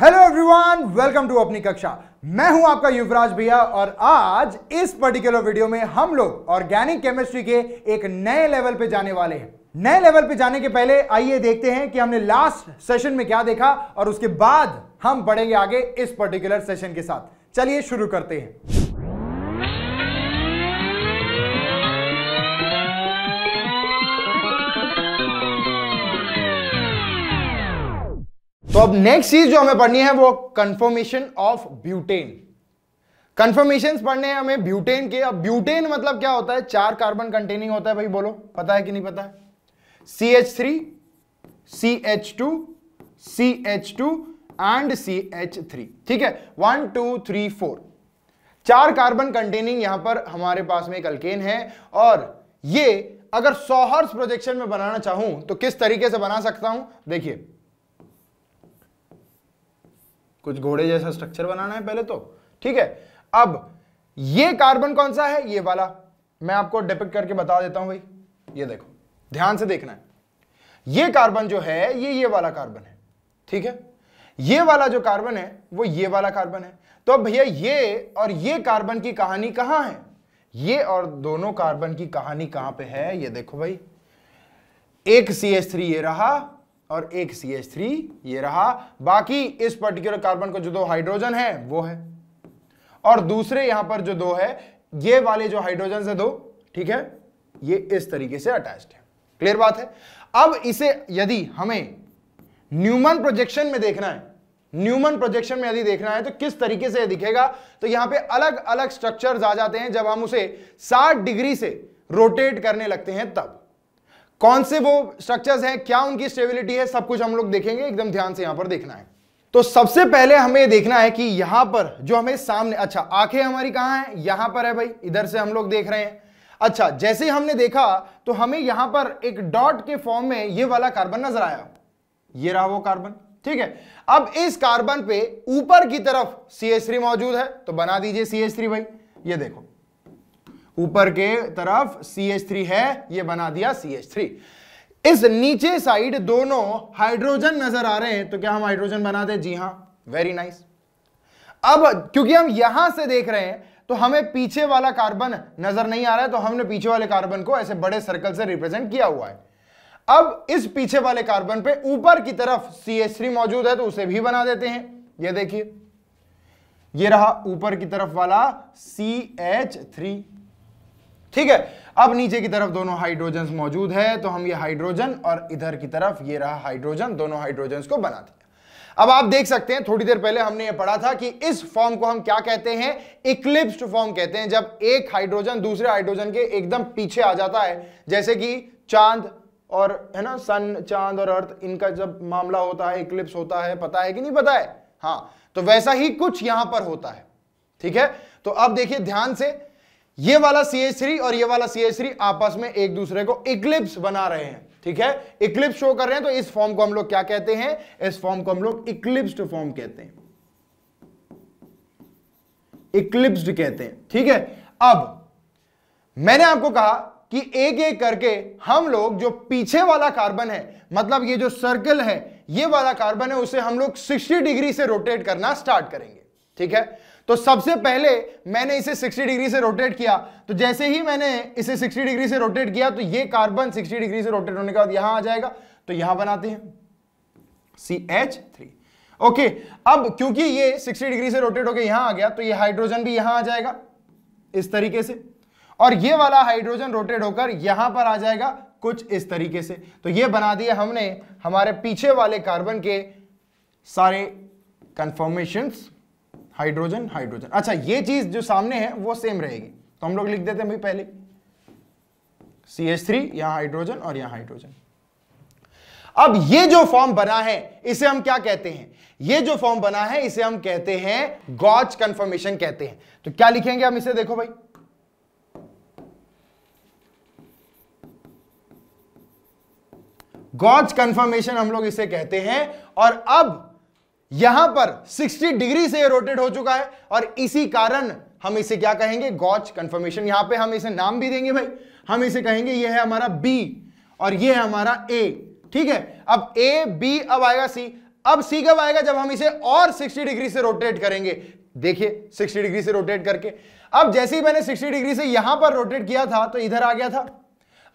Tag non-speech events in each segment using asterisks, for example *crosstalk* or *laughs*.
Hello everyone welcome to अपनी कक्षा मैं हूं आपका युवराज भैया और आज इस पर्टिकुलर वीडियो में हम लोग ऑर्गेनिक केमिस्ट्री के एक नए लेवल पे जाने वाले हैं नए लेवल पे जाने के पहले आइए देखते हैं कि हमने लास्ट सेशन में क्या देखा और उसके बाद हम बढ़ेंगे आगे इस पर्टिकुलर सेशन के साथ चलिए शुरू करते हैं तो अब नेक्स्ट चीज जो हमें पढ़नी है वो कंफर्मेशन ऑफ ब्यूटेन कंफर्मेशन पढ़ने हैं हमें ब्यूटेन के अब ब्यूटेन मतलब क्या होता है चार कार्बन कंटेनिंग होता है भाई बोलो पता है कि नहीं पता है C H three C H two C H two and C H three ठीक है वन टू थ्री फोर चार कार्बन कंटेनिंग यहां पर हमारे पास में एक है और ये अगर सौहर्स प्रोजेक्शन में बनाना चाहूं तो किस तरीके से बना सकता हूं देखिए कुछ घोड़े जैसा स्ट्रक्चर बनाना है पहले तो ठीक है अब ये कार्बन कौन सा है ये वाला मैं आपको डिपिक्ट करके बता देता हूं भाई ये देखो ध्यान से देखना है ये कार्बन जो है ये ये वाला कार्बन है ठीक है ये वाला जो कार्बन है वो ये वाला कार्बन है तो अब भैया ये और ये कार्बन की कहानी कहां है ये और दोनों कार्बन की कहानी कहां पे है ये देखो भाई एक सी एस थ्री ये रहा और एक सी एच थ्री ये रहा बाकी इस पर्टिकुलर कार्बन को जो दो हाइड्रोजन है वो है और दूसरे यहां पर जो दो है ये वाले जो हाइड्रोजन है दो ठीक है ये इस तरीके से अटैच्ड है क्लियर बात है अब इसे यदि हमें न्यूमन प्रोजेक्शन में देखना है न्यूमन प्रोजेक्शन में यदि देखना है तो किस तरीके से दिखेगा तो यहां पे अलग अलग स्ट्रक्चर्स आ जाते हैं जब हम उसे 60 डिग्री से रोटेट करने लगते हैं तब कौन से वो स्ट्रक्चर्स हैं क्या उनकी स्टेबिलिटी है सब कुछ हम लोग देखेंगे एकदम ध्यान से यहां पर देखना है तो सबसे पहले हमें देखना है कि यहां पर जो हमें सामने अच्छा आंखें हमारी कहां है यहां पर है भाई इधर से हम लोग देख रहे हैं अच्छा जैसे हमने देखा तो हमें यहां पर एक डॉट के फॉर्म में ये वाला कार्बन नजर आया ये रहा वो कार्बन ठीक है अब इस कार्बन पे ऊपर की तरफ सी मौजूद है तो बना दीजिए सी भाई ये देखो ऊपर के तरफ CH3 है ये बना दिया CH3 इस नीचे साइड दोनों हाइड्रोजन नजर आ रहे हैं तो क्या हम हाइड्रोजन बना दे जी हां वेरी नाइस अब क्योंकि हम यहां से देख रहे हैं तो हमें पीछे वाला कार्बन नजर नहीं आ रहा है तो हमने पीछे वाले कार्बन को ऐसे बड़े सर्कल से रिप्रेजेंट किया हुआ है अब इस पीछे वाले कार्बन पे ऊपर की तरफ थ्री मौजूद है तो उसे भी बना देते हैं ये देखिए ये रहा ऊपर की तरफ वाला थ्री ठीक है अब नीचे की तरफ दोनों हाइड्रोजन मौजूद है तो हम ये हाइड्रोजन और इधर की तरफ ये रहा हाइड्रोजन दोनों हाइड्रोजन को बना दिया अब आप देख सकते हैं थोड़ी देर पहले हमने ये पढ़ा था कि इस फॉर्म को हम क्या कहते हैं इक्लिप्स्ड फॉर्म कहते हैं जब एक हाइड्रोजन दूसरे हाइड्रोजन के एकदम पीछे आ जाता है जैसे कि चांद और है ना सन चांद और अर्थ इनका जब मामला होता है इक्लिप्स होता है पता है कि नहीं पता है हाँ तो वैसा ही कुछ यहां पर होता है ठीक है तो अब देखिए ध्यान से ये वाला सी एच थ्री और ये वाला सी एच थ्री आपस में एक दूसरे को इक्लिप्स बना रहे हैं ठीक है इक्लिप्स शो कर रहे हैं तो इस फॉर्म को हम लोग क्या कहते हैं इस फॉर्म को हम लोग इक्लिप्स फॉर्म कहते हैं इक्लिप्स कहते हैं ठीक है अब मैंने आपको कहा कि एक एक करके हम लोग जो पीछे वाला कार्बन है मतलब ये जो सर्कल है ये वाला कार्बन है उसे हम लोग 60 डिग्री से रोटेट करना स्टार्ट करेंगे ठीक है तो सबसे पहले मैंने इसे 60 डिग्री से रोटेट किया तो जैसे ही मैंने इसे 60 डिग्री से रोटेट किया तो ये कार्बन 60 डिग्री से रोटेट होने के बाद यहां आ जाएगा तो यहां बनाते हैं सी एच थ्री ओके अब क्योंकि ये 60 डिग्री से रोटेट होकर यहां आ गया तो ये हाइड्रोजन भी यहां आ जाएगा इस तरीके से और ये वाला हाइड्रोजन रोटेट होकर यहां पर आ जाएगा कुछ इस तरीके से तो ये बना दिया हमने हमारे पीछे वाले कार्बन के सारे कंफर्मेशंस हाइड्रोजन हाइड्रोजन अच्छा ये चीज जो सामने है वो सेम रहेगी तो हम लोग लिख देते हैं भाई पहले सी एच थ्री यहां हाइड्रोजन और यहां हाइड्रोजन अब ये जो फॉर्म बना है इसे हम क्या कहते हैं ये जो फॉर्म बना है इसे हम कहते हैं गॉच कंफर्मेशन कहते हैं तो क्या लिखेंगे हम इसे देखो भाई गॉच कंफर्मेशन हम लोग इसे कहते हैं और अब यहां पर 60 डिग्री से रोटेट हो चुका है और इसी कारण हम इसे क्या कहेंगे गॉच कंफर्मेशन यहां पे हम इसे नाम भी देंगे भाई हम इसे कहेंगे ये है हमारा बी और ये है हमारा ए ठीक है अब ए बी अब आएगा सी अब सी कब आएगा जब हम इसे और 60 डिग्री से रोटेट करेंगे देखिए 60 डिग्री से रोटेट करके अब जैसे ही मैंने 60 डिग्री से यहां पर रोटेट किया था तो इधर आ गया था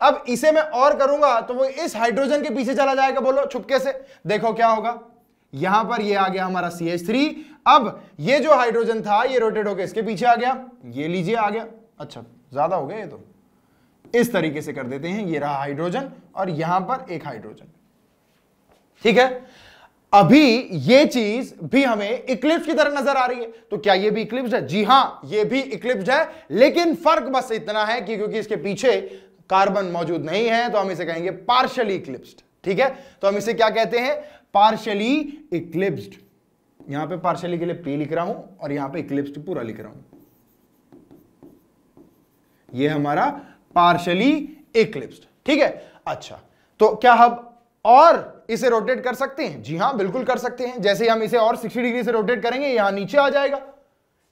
अब इसे मैं और करूंगा तो वो इस हाइड्रोजन के पीछे चला जाएगा बोलो छुपके से देखो क्या होगा यहां पर ये आ गया हमारा सी एच थ्री अब ये जो हाइड्रोजन था ये रोटेट होकर इसके पीछे आ गया ये लीजिए आ गया अच्छा ज्यादा हो गया ये तो इस तरीके से कर देते हैं ये रहा हाइड्रोजन और यहां पर एक हाइड्रोजन ठीक है अभी ये चीज भी हमें इक्लिप्स की तरह नजर आ रही है तो क्या ये भी इक्लिप्स है जी हां ये भी इक्लिप्स है लेकिन फर्क बस इतना है कि क्योंकि इसके पीछे कार्बन मौजूद नहीं है तो हम इसे कहेंगे पार्शियली इक्लिप्स ठीक है तो हम इसे क्या कहते हैं पार्शली इक्लिप्सड यहां पे पार्शली के लिए पी लिख रहा हूं और यहां पे इक्लिप्सड पूरा लिख रहा हूं ये हमारा पार्शली इक्लिप्सड ठीक है अच्छा तो क्या हम और इसे रोटेट कर सकते हैं जी हां बिल्कुल कर सकते हैं जैसे हम इसे और 60 डिग्री से रोटेट करेंगे यहां नीचे आ जाएगा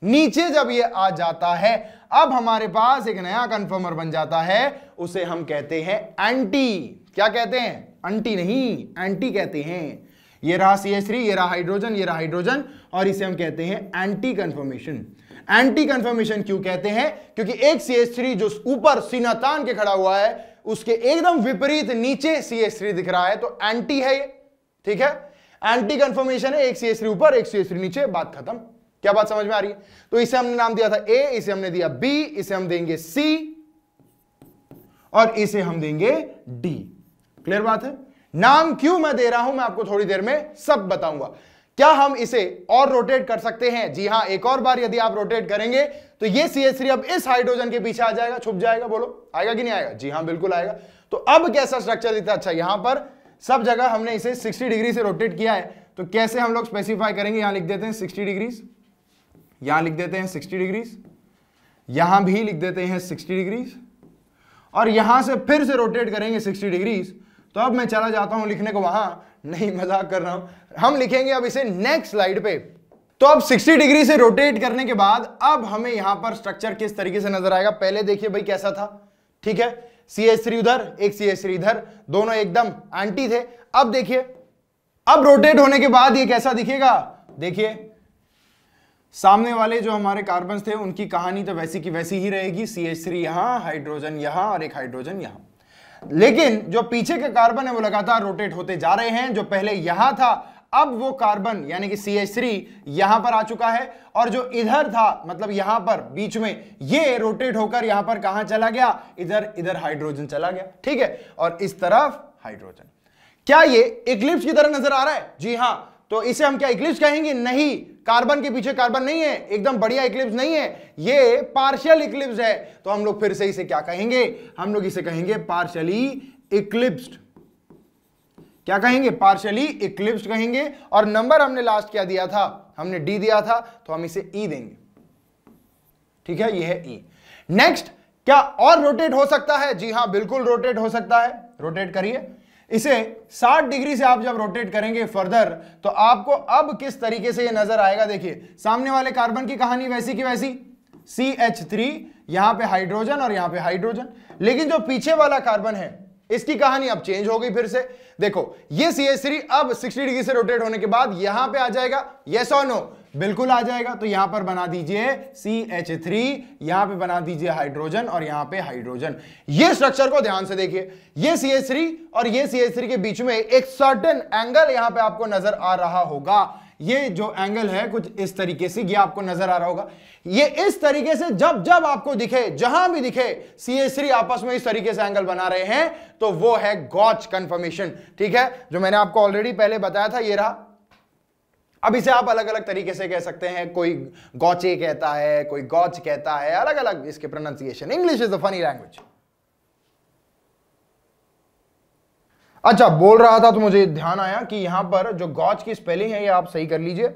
नीचे जब ये आ जाता है अब हमारे पास एक नया कंफर्मर बन जाता है उसे हम कहते हैं एंटी क्या कहते हैं एंटी नहीं एंटी कहते हैं ये रहा सी एस थ्री ये रहा हाइड्रोजन ये रहा हाइड्रोजन और इसे हम कहते हैं एंटी कन्फर्मेशन एंटी कन्फर्मेशन क्यों कहते हैं क्योंकि एक सी एस थ्री जो ऊपर सीनातान के खड़ा हुआ है उसके एकदम विपरीत नीचे सी एस थ्री दिख रहा है तो एंटी है ये ठीक है एंटी कन्फर्मेशन है एक सी एस थ्री ऊपर एक सी एस थ्री नीचे बात खत्म क्या बात समझ में आ रही है तो इसे हमने नाम दिया था ए इसे हमने दिया बी इसे हम देंगे सी और इसे हम देंगे डी क्लियर बात है नाम क्यों मैं दे रहा हूं मैं आपको थोड़ी देर में सब बताऊंगा क्या हम इसे और रोटेट कर सकते हैं जी हां एक और बार यदि आप रोटेट करेंगे तो ये सी अब इस हाइड्रोजन के पीछे आ जाएगा छुप जाएगा बोलो आएगा कि नहीं आएगा जी हाँ बिल्कुल आएगा तो अब कैसा स्ट्रक्चर दिखता अच्छा यहां पर सब जगह हमने इसे 60 डिग्री से रोटेट किया है तो कैसे हम लोग स्पेसिफाई करेंगे यहां लिख देते हैं 60 डिग्रीज यहां लिख देते हैं 60 डिग्रीज यहां भी लिख देते हैं 60 डिग्रीज और यहां से फिर से रोटेट करेंगे 60 डिग्रीज तो अब मैं चला जाता हूं लिखने को वहां नहीं मजाक कर रहा हूं हम लिखेंगे अब इसे नेक्स्ट स्लाइड पे तो अब 60 डिग्री से रोटेट करने के बाद अब हमें यहां पर स्ट्रक्चर किस तरीके से नजर आएगा पहले देखिए भाई कैसा था ठीक है सी एस थ्री उधर एक सी एस थ्री इधर दोनों एकदम एंटी थे अब देखिए अब रोटेट होने के बाद ये कैसा दिखेगा देखिए सामने वाले जो हमारे कार्बन थे उनकी कहानी तो वैसी की वैसी ही रहेगी सी एस थ्री यहां हाइड्रोजन यहां और एक हाइड्रोजन यहां लेकिन जो पीछे के कार्बन है वो लगातार रोटेट होते जा रहे हैं जो पहले यहां था अब वो कार्बन यानी कि सी एच थ्री यहां पर आ चुका है और जो इधर था मतलब यहां पर बीच में ये रोटेट होकर यहां पर कहां चला गया इधर इधर हाइड्रोजन चला गया ठीक है और इस तरफ हाइड्रोजन क्या ये इक्लिप्स की तरह नजर आ रहा है जी हां तो इसे हम क्या इक्लिप्स कहेंगे नहीं कार्बन के पीछे कार्बन नहीं है एकदम बढ़िया इक्लिप्स नहीं है ये पार्शियल इक्लिप्स है तो हम लोग फिर से इसे क्या कहेंगे हम लोग इसे कहेंगे पार्शियली इक्लिप्स्ड क्या कहेंगे पार्शियली इक्लिप्स्ड कहेंगे और नंबर हमने लास्ट क्या दिया था हमने डी दिया था तो हम इसे ई e देंगे ठीक है यह है ई e. नेक्स्ट क्या और रोटेट हो सकता है जी हां बिल्कुल रोटेट हो सकता है रोटेट करिए इसे 60 डिग्री से आप जब रोटेट करेंगे फर्दर तो आपको अब किस तरीके से ये नजर आएगा देखिए सामने वाले कार्बन की कहानी वैसी की वैसी सी एच थ्री यहां पर हाइड्रोजन और यहां पे हाइड्रोजन लेकिन जो पीछे वाला कार्बन है इसकी कहानी अब चेंज हो गई फिर से देखो ये सी एस थ्री अब 60 डिग्री से रोटेट होने के बाद यहां पे आ जाएगा यस और नो बिल्कुल आ जाएगा तो यहां पर बना दीजिए सी एच थ्री यहां पर बना दीजिए हाइड्रोजन और यहां पे हाइड्रोजन ये स्ट्रक्चर को ध्यान से देखिए ये सी एस थ्री और ये सी एस थ्री के बीच में एक सर्टन एंगल यहां पे आपको नजर आ रहा होगा ये जो एंगल है कुछ इस तरीके से ये आपको नजर आ रहा होगा ये इस तरीके से जब जब आपको दिखे जहां भी दिखे सी आपस में इस तरीके से एंगल बना रहे हैं तो वो है गॉच कंफर्मेशन ठीक है जो मैंने आपको ऑलरेडी पहले बताया था ये रहा अब इसे आप अलग अलग तरीके से कह सकते हैं कोई गौचे कहता है कोई गौच कहता है अलग अलग इसके pronunciation English is a funny language अच्छा बोल रहा था तो मुझे ध्यान आया कि यहां पर जो गॉच की स्पेलिंग है ये आप सही कर लीजिए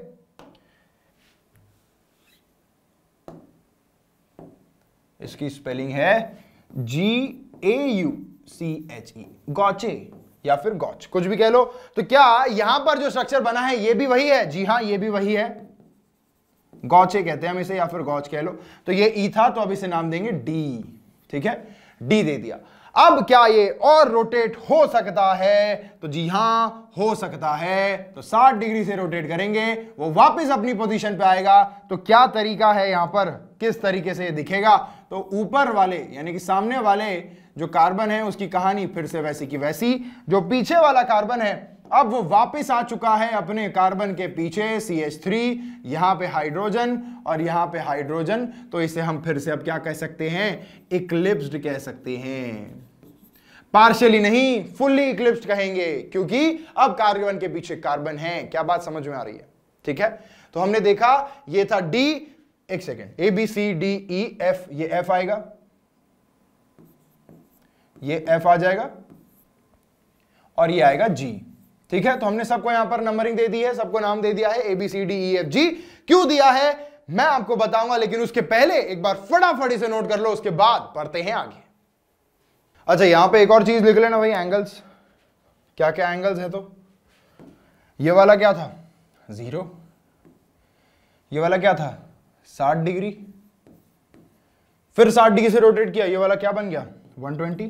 इसकी स्पेलिंग है जी ए यू सी एच ई गौचे या फिर गौच कुछ भी कह लो तो क्या यहां पर जो स्ट्रक्चर बना है ये भी वही है जी हां ये भी वही है गौचे कहते हैं हम इसे या फिर गौच कह लो तो ये ई e था तो अब इसे नाम देंगे डी ठीक है डी दे दिया अब क्या ये और रोटेट हो सकता है तो जी हां हो सकता है तो 60 डिग्री से रोटेट करेंगे वो वापस अपनी पोजीशन पे आएगा तो क्या तरीका है यहां पर किस तरीके से ये दिखेगा तो ऊपर वाले यानी कि सामने वाले जो कार्बन है उसकी कहानी फिर से वैसी की वैसी जो पीछे वाला कार्बन है अब वो वापस आ चुका है अपने कार्बन के पीछे सी एच थ्री यहां पर हाइड्रोजन और यहां पे हाइड्रोजन तो इसे हम फिर से अब क्या कह सकते हैं इक्लिप्स्ड कह सकते हैं पार्शियली नहीं फुल्ली इक्लिप्स्ड कहेंगे क्योंकि अब कार्बन के पीछे कार्बन है क्या बात समझ में आ रही है ठीक है तो हमने देखा ये था डी एक second A B C D E F ये एफ आएगा ये एफ आ जाएगा और ये आएगा जी ठीक है तो हमने सबको यहां पर नंबरिंग दे दी है सबको नाम दे दिया है एबीसीडी ई एफ जी क्यों दिया है मैं आपको बताऊंगा लेकिन उसके पहले एक बार फटाफट इसे नोट कर लो उसके बाद पढ़ते हैं आगे अच्छा यहां पे एक और चीज लिख लेना भाई एंगल्स क्या क्या एंगल्स है तो ये वाला क्या था जीरो ये वाला क्या था साठ डिग्री फिर साठ डिग्री से रोटेट किया ये वाला क्या बन गया ट्वेंटी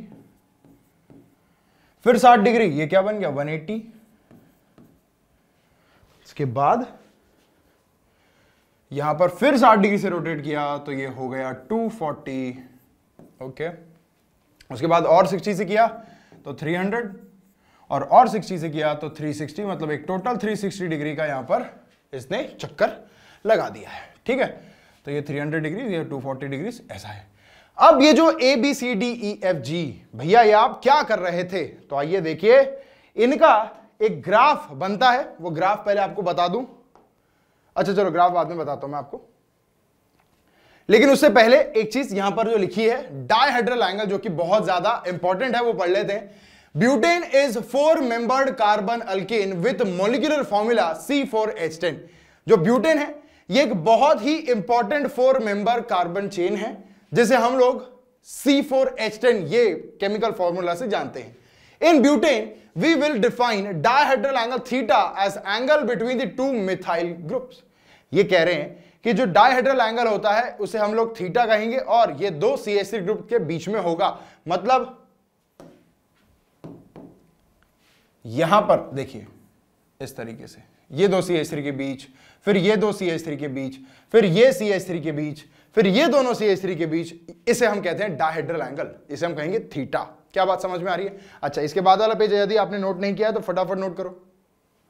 फिर साठ डिग्री ये क्या बन गया एट्टी उसके बाद यहां पर फिर 60 डिग्री से रोटेट किया तो ये हो गया 240 ओके उसके बाद और 60 से किया तो 300 और और 60 से किया तो 360 मतलब एक टोटल 360 डिग्री का यहां पर इसने चक्कर लगा दिया है ठीक है तो ये 300 डिग्री टू फोर्टी डिग्री ऐसा है अब ये जो A B C D E F G भैया ये आप क्या कर रहे थे तो आइए देखिए इनका एक ग्राफ बनता है वो ग्राफ पहले आपको बता दूं अच्छा चलो ग्राफ बाद में बताता हूं मैं आपको लेकिन उससे पहले एक चीज यहां पर जो लिखी है डायहाइड्रल एंगल जो कि बहुत ज्यादा इंपॉर्टेंट है वो पढ़ लेते हैं butane is four membered carbon alkane with molecular formula C four H ten जो ब्यूटेन है ये एक बहुत ही important four member carbon chain है जिसे हम लोग सी फोर एच टेन ये केमिकल फॉर्मूला से जानते हैं in butane we will define dihedral angle theta as angle between the two methyl groups. ये कह रहे हैं कि जो dihedral angle होता है उसे हम लोग theta कहेंगे और ये दो सी एस ग्रुप के बीच में होगा मतलब यहां पर देखिए इस तरीके से ये दो सी एस के बीच फिर ये दो सी एस के बीच फिर ये सी एस के बीच फिर ये दोनों सी एस के बीच इसे हम कहते हैं डायहेड्रल एंगल इसे हम कहेंगे थीटा क्या बात समझ में आ रही है अच्छा इसके बाद वाला पेज यदि आपने नोट नहीं किया तो फटाफट नोट करो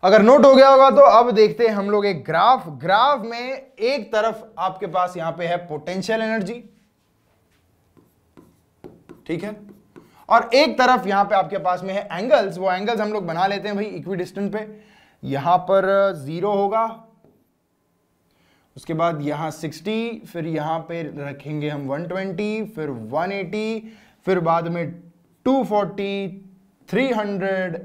अगर नोट हो गया होगा तो अब देखते हैं हम लोग एक ग्राफ ग्राफ में एक तरफ आपके पास यहां पे है पोटेंशियल एनर्जी ठीक है और एक तरफ यहां पे आपके पास में है एंगल्स वो एंगल्स हम लोग बना लेते हैं भाई इक्वी डिस्टेंस पे यहां पर जीरो होगा उसके बाद यहां सिक्सटी फिर यहां पर रखेंगे हम वन फिर वन फिर बाद में 240, 300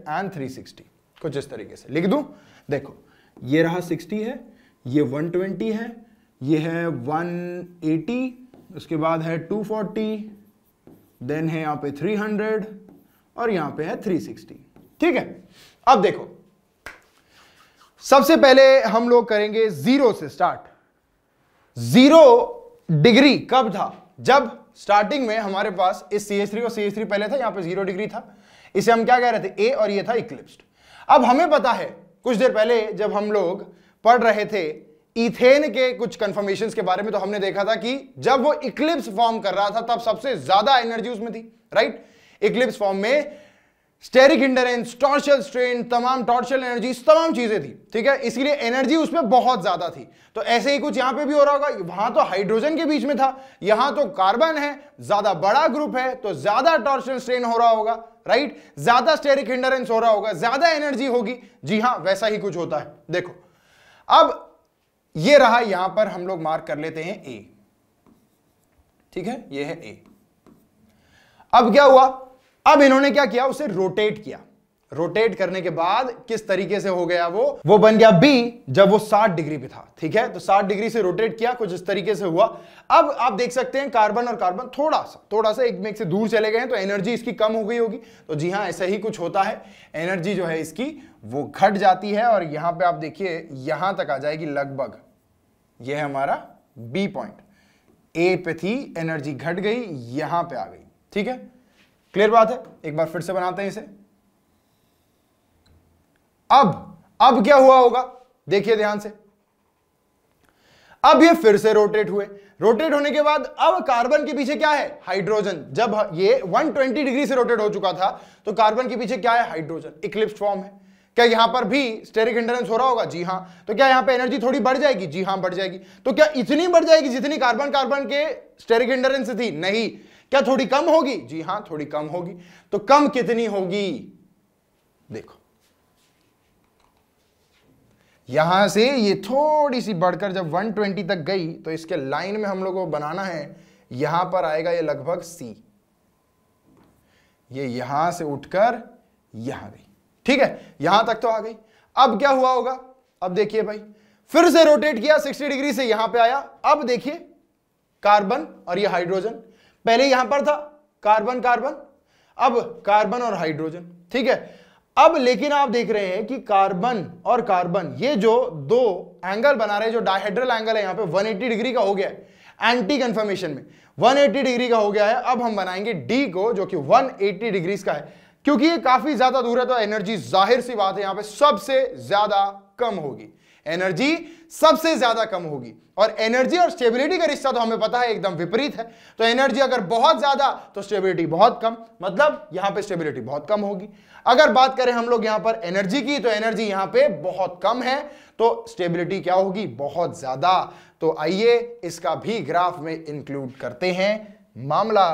एंड 360 कुछ इस तरीके से लिख दू देखो ये रहा 60 है ये 120 है ये है 180 उसके बाद है 240 देन है यहां पे 300 और यहां पे है 360 ठीक है अब देखो सबसे पहले हम लोग करेंगे जीरो से स्टार्ट जीरो डिग्री कब था जब स्टार्टिंग में हमारे पास इस सी एस थ्री और सी एस थ्री पहले था यहां पे जीरो डिग्री था इसे हम क्या कह रहे थे ए और ये था इक्लिप्स्ड अब हमें पता है कुछ देर पहले जब हम लोग पढ़ रहे थे इथेन के कुछ कंफर्मेशन के बारे में तो हमने देखा था कि जब वो इक्लिप्स फॉर्म कर रहा था तब सबसे ज्यादा एनर्जी उसमें थी राइट इक्लिप्स फॉर्म में स्टेरिक हिंडरेंस टॉर्शल स्ट्रेन तमाम टॉर्शल एनर्जी तमाम चीजें थी ठीक है इसलिए एनर्जी उसमें बहुत ज्यादा थी तो ऐसे ही कुछ यहां पे भी हो रहा होगा वहां तो हाइड्रोजन के बीच में था यहां तो कार्बन है ज्यादा बड़ा ग्रुप है तो ज्यादा टॉर्शल स्ट्रेन हो रहा होगा राइट ज्यादा स्टेरिक हिंडरेंस हो रहा होगा ज्यादा एनर्जी होगी जी हां वैसा ही कुछ होता है देखो अब ये रहा यहां पर हम लोग मार्क कर लेते हैं ए ठीक है यह है ए अब क्या हुआ अब इन्होंने क्या किया उसे रोटेट किया रोटेट करने के बाद किस तरीके से हो गया वो वो बन गया बी जब वो 60 डिग्री पे था ठीक है तो 60 डिग्री से रोटेट किया कुछ इस तरीके से हुआ अब आप देख सकते हैं कार्बन और कार्बन थोड़ा सा थोड़ा सा एक में एक से दूर चले गए तो एनर्जी इसकी कम हो गई होगी तो जी हां ऐसा ही कुछ होता है एनर्जी जो है इसकी वो घट जाती है और यहां पर आप देखिए यहां तक आ जाएगी लगभग यह हमारा बी पॉइंट ए पे थी एनर्जी घट गई यहां पर आ गई ठीक है क्लियर बात है एक बार फिर से बनाते हैं इसे अब अब क्या हुआ होगा देखिए ध्यान से अब ये फिर से रोटेट हुए रोटेट होने के बाद अब कार्बन के पीछे क्या है हाइड्रोजन जब ये 120 डिग्री से रोटेट हो चुका था तो कार्बन के पीछे क्या है हाइड्रोजन इक्लिप्स फॉर्म है क्या यहां पर भी स्टेरिक इंडरेंस हो रहा होगा जी हाँ तो क्या यहां पे एनर्जी थोड़ी बढ़ जाएगी जी हाँ बढ़ जाएगी तो क्या इतनी बढ़ जाएगी जितनी कार्बन कार्बन के स्टेरिक इंडरेंस थी नहीं क्या थोड़ी कम होगी जी हां थोड़ी कम होगी तो कम कितनी होगी देखो यहां से ये थोड़ी सी बढ़कर जब 120 तक गई तो इसके लाइन में हम लोगों को बनाना है यहां पर आएगा ये लगभग सी ये यहां से उठकर यहां गई ठीक है यहां तक तो आ गई अब क्या हुआ होगा अब देखिए भाई फिर से रोटेट किया 60 डिग्री से यहां पे आया अब देखिए कार्बन और ये हाइड्रोजन पहले यहां पर था कार्बन कार्बन अब कार्बन और हाइड्रोजन ठीक है अब लेकिन आप देख रहे हैं कि कार्बन और कार्बन ये जो दो एंगल बना रहे हैं जो डायहेड्रल एंगल है यहां पे 180 डिग्री का हो गया है एंटी कंफर्मेशन में 180 डिग्री का हो गया है अब हम बनाएंगे डी को जो कि 180 डिग्रीज का है क्योंकि ये काफी ज्यादा दूर है तो एनर्जी जाहिर सी बात है यहां पे सबसे ज्यादा कम होगी एनर्जी सबसे ज्यादा कम होगी और एनर्जी और स्टेबिलिटी का रिश्ता तो हमें पता है एकदम विपरीत है तो एनर्जी अगर बहुत ज्यादा तो स्टेबिलिटी बहुत कम मतलब यहां पे स्टेबिलिटी बहुत कम होगी अगर बात करें हम लोग यहां पर एनर्जी की तो एनर्जी यहां पे बहुत कम है तो स्टेबिलिटी क्या होगी बहुत ज्यादा तो आइए इसका भी ग्राफ में इंक्लूड करते हैं मामला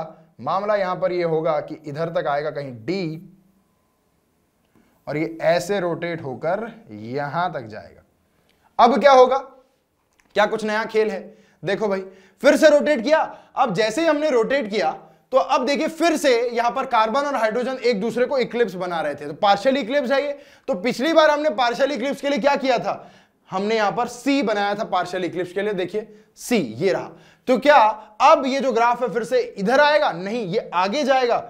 मामला यहां पर यह होगा कि इधर तक आएगा कहीं डी और ये ऐसे रोटेट होकर यहां तक जाएगा अब क्या होगा क्या कुछ नया खेल है देखो भाई फिर से रोटेट किया अब जैसे ही हमने रोटेट किया तो अब देखिए फिर से यहां पर कार्बन और हाइड्रोजन एक दूसरे को इक्लिप्स बना रहे थे तो पार्शियल इक्लिप्स है ये तो पिछली बार हमने पार्शियल इक्लिप्स के लिए क्या किया था हमने यहां पर सी बनाया था पार्शियल इक्लिप्स के लिए देखिए सी ये रहा तो क्या अब ये जो ग्राफ है फिर से इधर आएगा नहीं ये आगे जाएगा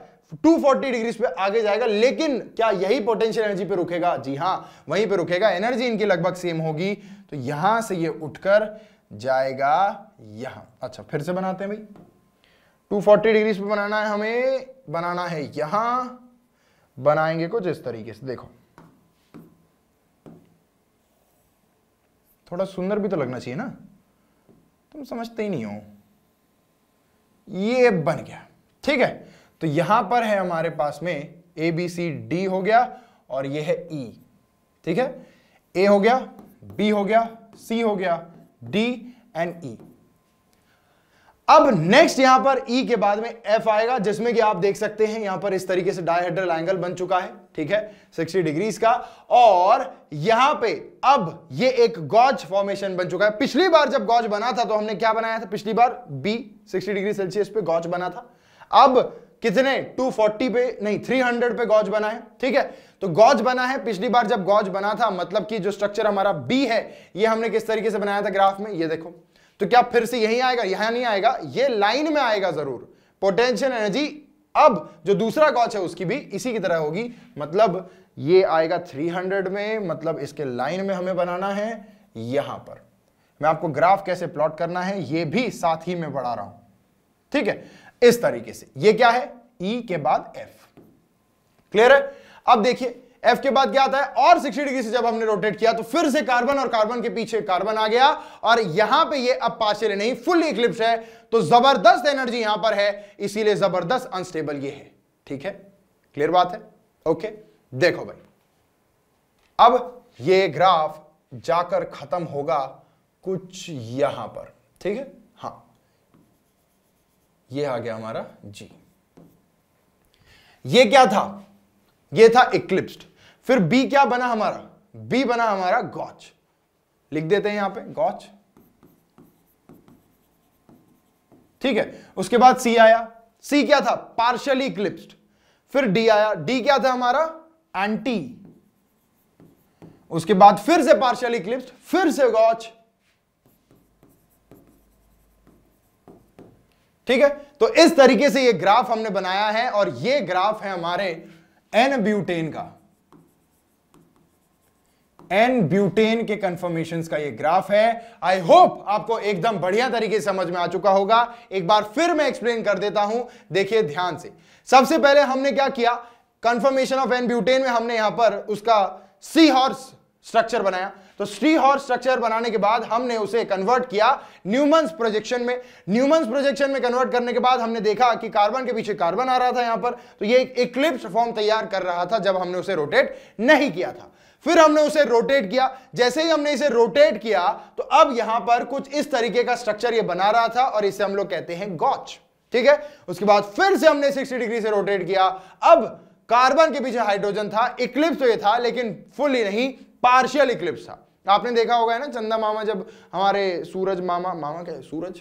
240 डिग्रीज पे आगे जाएगा लेकिन क्या यही पोटेंशियल एनर्जी पे रुकेगा जी हाँ वहीं पे रुकेगा एनर्जी इनकी लगभग सेम होगी तो यहां से ये उठकर जाएगा यहां अच्छा फिर से बनाते हैं भाई 240 डिग्री पे बनाना है हमें बनाना है यहां बनाएंगे कुछ इस तरीके से देखो थोड़ा सुंदर भी तो लगना चाहिए ना तुम समझते ही नहीं हो ये बन गया ठीक है तो यहां पर है हमारे पास में ए बी सी डी हो गया और ये है ई e, ठीक है ए हो गया बी हो गया सी हो गया डी एंड ई अब नेक्स्ट यहां पर ई e के बाद में एफ आएगा जिसमें कि आप देख सकते हैं यहां पर इस तरीके से डायहेड्रल एंगल बन चुका है ठीक है 60 डिग्रीज का और यहां पे अब ये एक गॉज फॉर्मेशन बन चुका है पिछली बार जब गॉज बना था तो हमने क्या बनाया था पिछली बार बी 60 डिग्री सेल्सियस पे गॉज बना था अब कितने 240 पे नहीं 300 पे गॉज बना है ठीक है तो गॉज बना है पिछली बार जब गॉज बना था मतलब कि जो स्ट्रक्चर हमारा बी है ये हमने किस तरीके से बनाया था ग्राफ में ये देखो तो क्या फिर से यही आएगा यहां नहीं आएगा ये लाइन में आएगा जरूर पोटेंशियल एनर्जी अब जो दूसरा गॉच है उसकी भी इसी की तरह होगी मतलब ये आएगा 300 में मतलब इसके लाइन में हमें बनाना है यहां पर मैं आपको ग्राफ कैसे प्लॉट करना है ये भी साथ ही में बढ़ा रहा हूं ठीक है इस तरीके से ये क्या है ई e के बाद एफ क्लियर है अब देखिए एफ के बाद क्या आता है और 60 डिग्री से जब हमने रोटेट किया तो फिर से कार्बन और कार्बन के पीछे कार्बन आ गया और यहां पे ये अब पार्शियल नहीं फुल इक्लिप्स है तो जबरदस्त एनर्जी यहां पर है इसीलिए जबरदस्त अनस्टेबल ये है ठीक है क्लियर बात है ओके देखो भाई अब ये ग्राफ जाकर खत्म होगा कुछ यहां पर ठीक है हाँ ये आ गया हमारा जी ये क्या था ये था इक्लिप्सड फिर बी क्या बना हमारा बी बना हमारा गॉच लिख देते हैं यहां पे गॉच ठीक है उसके बाद सी आया सी क्या था पार्शली इक्लिप्सड फिर डी आया डी क्या था हमारा एंटी उसके बाद फिर से पार्शियल इक्लिप्स फिर से गॉच ठीक है तो इस तरीके से ये ग्राफ हमने बनाया है और ये ग्राफ है हमारे एन ब्यूटेन का एन ब्यूटेन के कंफर्मेशन का ये ग्राफ है आई होप आपको एकदम बढ़िया तरीके से समझ में आ चुका होगा एक बार फिर मैं एक्सप्लेन कर देता हूं देखिए ध्यान से सबसे पहले हमने क्या किया कंफर्मेशन ऑफ एन ब्यूटेन में हमने यहां पर उसका सी हॉर्स स्ट्रक्चर बनाया तो श्री हॉर स्ट्रक्चर बनाने के बाद हमने उसे कन्वर्ट किया न्यूमन्स प्रोजेक्शन में न्यूमन्स प्रोजेक्शन में कन्वर्ट करने के बाद हमने देखा कि कार्बन के पीछे कार्बन आ रहा था यहां पर तो ये एक फॉर्म तैयार कर रहा था जब हमने उसे रोटेट नहीं किया था फिर हमने उसे रोटेट किया जैसे ही हमने इसे रोटेट किया तो अब यहां पर कुछ इस तरीके का स्ट्रक्चर ये बना रहा था और इसे हम लोग कहते हैं गॉच ठीक है उसके बाद फिर से हमने 60 डिग्री से रोटेट किया अब कार्बन के पीछे हाइड्रोजन था इक्लिप्स तो ये था लेकिन फुली नहीं पार्शियल इक्लिप्स था आपने देखा होगा ना चंदा मामा जब हमारे सूरज मामा मामा क्या है सूरज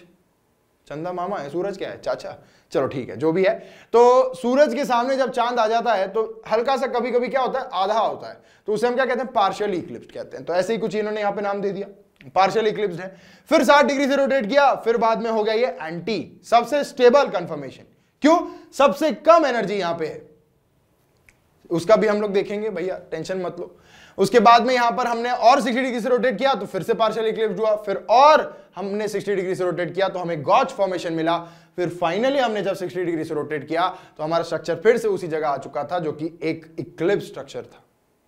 चंदा मामा है सूरज क्या है चाचा चलो ठीक है जो भी है तो सूरज के सामने जब चांद आ जाता है तो हल्का सा कभी कभी क्या होता है आधा होता है तो उसे हम क्या कहते हैं पार्शियल इक्लिप्स कहते हैं तो ऐसे ही कुछ इन्होंने यहाँ पे नाम दे दिया पार्शियल इक्लिप्स है फिर साठ डिग्री से रोटेट किया फिर बाद में हो गया ये एंटी सबसे स्टेबल कंफर्मेशन क्यों सबसे कम एनर्जी यहां पे है उसका भी हम लोग देखेंगे भैया टेंशन मत लो उसके बाद में यहां पर हमने और 60 डिग्री से रोटेट किया तो फिर से पार्शियल इक्लिप्स हुआ फिर और हमने 60 डिग्री से रोटेट किया तो हमें गॉच फॉर्मेशन मिला फिर फाइनली हमने जब 60 डिग्री से रोटेट किया तो हमारा स्ट्रक्चर फिर से उसी जगह आ चुका था जो कि एक इक्लिप्स स्ट्रक्चर था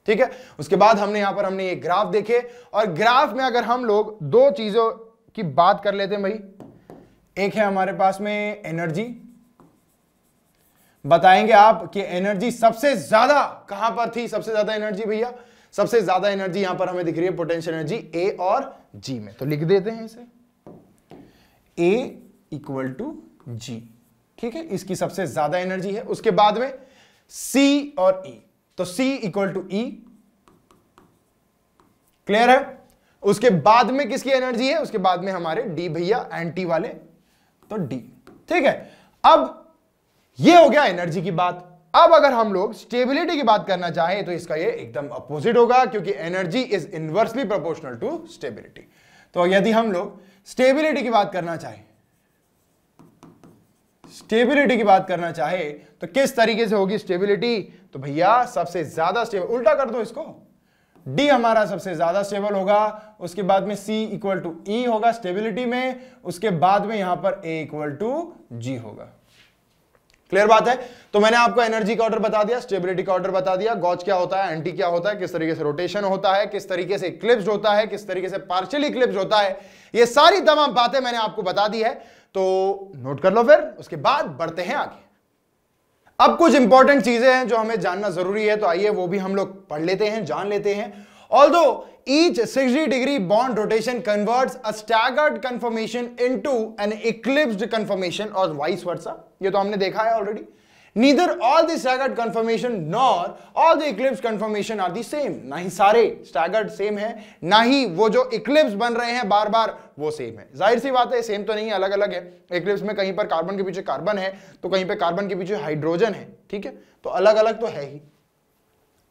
ठीक है उसके बाद हमने यहां पर हमने ये ग्राफ देखे और ग्राफ में अगर हम लोग दो चीजों की बात कर लेते हैं भाई एक है हमारे पास में एनर्जी बताएंगे आप कि एनर्जी सबसे ज्यादा कहां पर थी सबसे ज्यादा एनर्जी भैया सबसे ज्यादा एनर्जी यहां पर हमें दिख रही है पोटेंशियल एनर्जी ए और जी में तो लिख देते हैं इसे ए इक्वल टू जी ठीक है इसकी सबसे ज्यादा एनर्जी है उसके बाद में सी और ई e. तो C equal to E clear है उसके बाद में किसकी एनर्जी है उसके बाद में हमारे डी भैया एंटी वाले तो डी ठीक है अब ये हो गया एनर्जी की बात अब अगर हम लोग स्टेबिलिटी की बात करना चाहें तो इसका ये एकदम अपोजिट होगा क्योंकि energy is inversely proportional to stability तो यदि हम लोग स्टेबिलिटी की बात करना चाहें स्टेबिलिटी की बात करना चाहे तो किस तरीके से होगी स्टेबिलिटी तो भैया सबसे ज्यादा स्टेबल उल्टा कर दो इसको डी हमारा सबसे ज्यादा स्टेबल होगा उसके बाद में सी इक्वल टू ई होगा स्टेबिलिटी में उसके बाद में यहां पर ए इक्वल टू जी होगा क्लियर बात है तो मैंने आपको एनर्जी का ऑर्डर बता दिया स्टेबिलिटी का ऑर्डर बता दिया गॉच क्या होता है एंटी क्या होता है किस तरीके से रोटेशन होता है किस तरीके से इक्लिप्स होता है किस तरीके से पार्शियली इक्लिप्स होता है ये सारी तमाम बातें मैंने आपको बता दी है तो नोट कर लो फिर उसके बाद बढ़ते हैं आगे अब कुछ इंपॉर्टेंट चीजें हैं जो हमें जानना जरूरी है तो आइए वो भी हम लोग पढ़ लेते हैं जान लेते हैं all Each 60 degree bond rotation converts a staggered conformation into an eclipsed conformation or vice versa. ye to humne dekha hai already. Neither all the staggered conformation nor all the eclipsed conformation are the same. na hi sare staggered same hai na hi wo jo eclipse ban rahe hain bar bar wo same hai zahir si baat hai same to nahi है alag अलग है Eclipse में कहीं पर carbon के पीछे carbon है तो कहीं पर कार्बन के पीछे हाइड्रोजन है ठीक है तो alag अलग तो है ही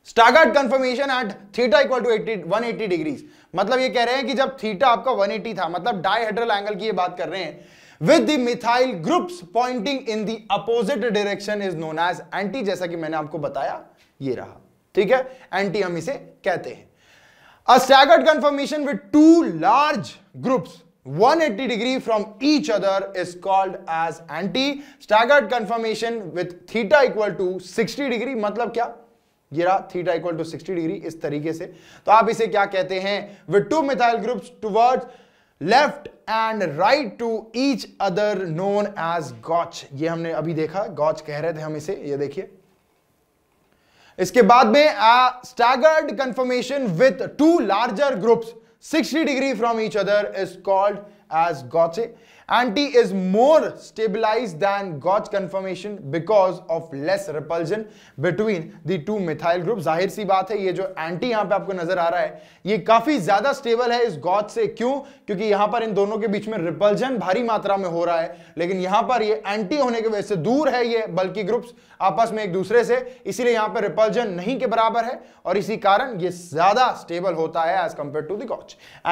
staggered conformation at theta equal to 80 180 degrees मतलब ये कह रहे हैं कि जब थीटा आपका 180 था मतलब डायहेड्रल एंगल की ये बात कर रहे हैं with the methyl groups pointing in the opposite direction is known as anti जैसा कि मैंने आपको बताया ये रहा ठीक है एंटी हम इसे कहते हैं a staggered conformation with two large groups 180 degree from each other is called as anti staggered conformation with theta equal to 60 degree मतलब क्या गिरा थीटा इक्वल टू 60 डिग्री इस तरीके से तो आप इसे क्या कहते हैं with two methyl group toward left and right to each other known as gauche ये हमने अभी देखा गॉच कह रहे थे हम इसे ये देखिए इसके बाद में staggered conformation with two larger groups 60 degree from each other is called as gauche anti is more stabilized than Gauge conformation because of less repulsion between the two methyl group जाहिर सी बात है ये जो एंटी यहां पे आपको नजर आ रहा है ये काफी ज्यादा स्टेबल है इस गॉज से क्यों क्योंकि यहां पर इन दोनों के बीच में रिपल्जन भारी मात्रा में हो रहा है लेकिन यहां पर ये एंटी होने की वजह से दूर है ये बल्कि ग्रुप्स आपस में एक दूसरे से इसीलिए यहां पर रिपल्जन नहीं के बराबर है और इसी कारण ये ज्यादा स्टेबल होता है as compared to the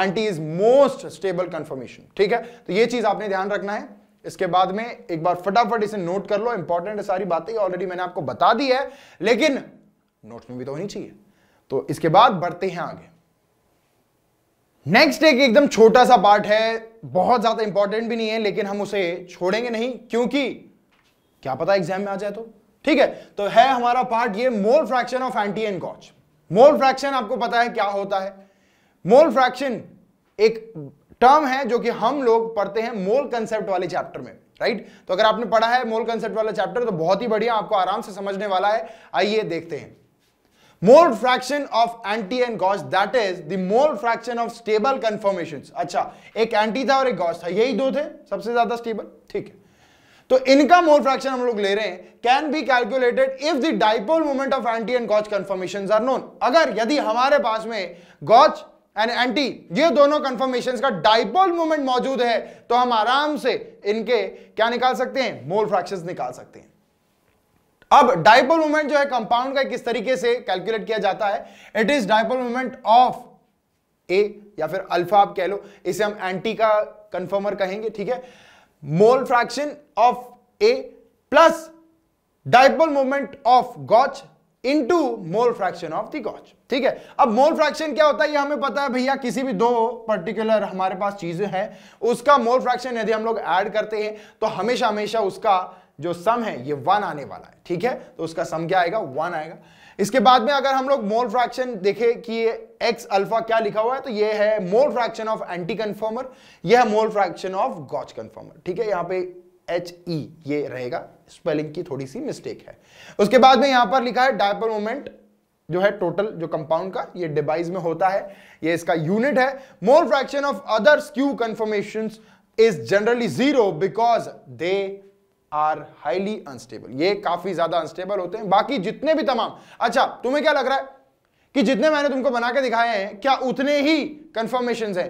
anti is most stable conformation ठीक है तो ये चीज आपने ध्यान रखना है इसके बाद में एक बार फटाफट इसे नोट कर लो इंपॉर्टेंट है सारी बातें ऑलरेडी मैंने आपको बता दी है लेकिन नोट्स में भी तो होनी चाहिए तो इसके बाद बढ़ते हैं आगे नेक्स्ट एक एकदम छोटा सा पार्ट है बहुत ज्यादा इंपॉर्टेंट भी नहीं है लेकिन हम उसे छोड़ेंगे नहीं क्योंकि क्या पता एग्जाम में आ जाए तो ठीक है तो है हमारा पार्ट ये mole fraction of anti and gauche mole fraction आपको पता है क्या होता है मोल फ्रैक्शन एक टर्म है जो कि हम लोग पढ़ते हैं मोल कंसेप्ट वाले चैप्टर में राइट तो अगर आपने पढ़ा है मोल कंसेप्ट वाला चैप्टर तो बहुत ही बढ़िया आपको आराम से समझने वाला है आइए देखते हैं mole fraction of anti and gauche that is the mole fraction of stable conformation अच्छा एक एंटी था और एक गॉस था यही दो थे सबसे ज्यादा स्टेबल ठीक है तो इनका मोल फ्रैक्शन हम लोग ले रहे हैं can be calculated if the dipole moment of anti and gauche conformation are known अगर यदि हमारे पास में गॉच एंड एंटी ये दोनों कंफर्मेशन का डाइपोल मूवमेंट मौजूद है तो हम आराम से इनके क्या निकाल सकते हैं मोल फ्रैक्शन निकाल सकते हैं अब डाइपोल मूवमेंट जो है कंपाउंड का किस तरीके से कैलकुलेट किया जाता है it is dipole movement of A या फिर अल्फा आप कह लो इसे हम एंटी का कंफर्मर कहेंगे ठीक है mole fraction of A plus dipole movement of gauche into mole fraction of the gauche ठीक है अब मोल फ्रैक्शन क्या होता है ये हमें पता है भैया किसी भी दो पर्टिकुलर हमारे पास चीजें है उसका मोल फ्रैक्शन यदि हम लोग ऐड करते हैं तो हमेशा हमेशा उसका जो सम है ये वन आने वाला है ठीक है तो उसका सम क्या आएगा वन आएगा इसके बाद में अगर हम लोग मोल फ्रैक्शन देखे कि ये एक्स अल्फा क्या लिखा हुआ है तो ये है mole fraction of anti conformer यह है mole fraction of gauche conformer ठीक है यहाँ पे एच ई ये रहेगा स्पेलिंग की थोड़ी सी मिस्टेक है उसके बाद में यहां पर लिखा है डायपर मोमेंट जो है टोटल जो कंपाउंड का ये डिवाइस में होता है ये इसका यूनिट है mole fraction of other skew conformation is generally zero because they are highly unstable ये काफी ज्यादा अनस्टेबल होते हैं बाकी जितने भी तमाम अच्छा तुम्हें क्या लग रहा है कि जितने मैंने तुमको बना के दिखाए हैं क्या उतने ही कंफर्मेशन हैं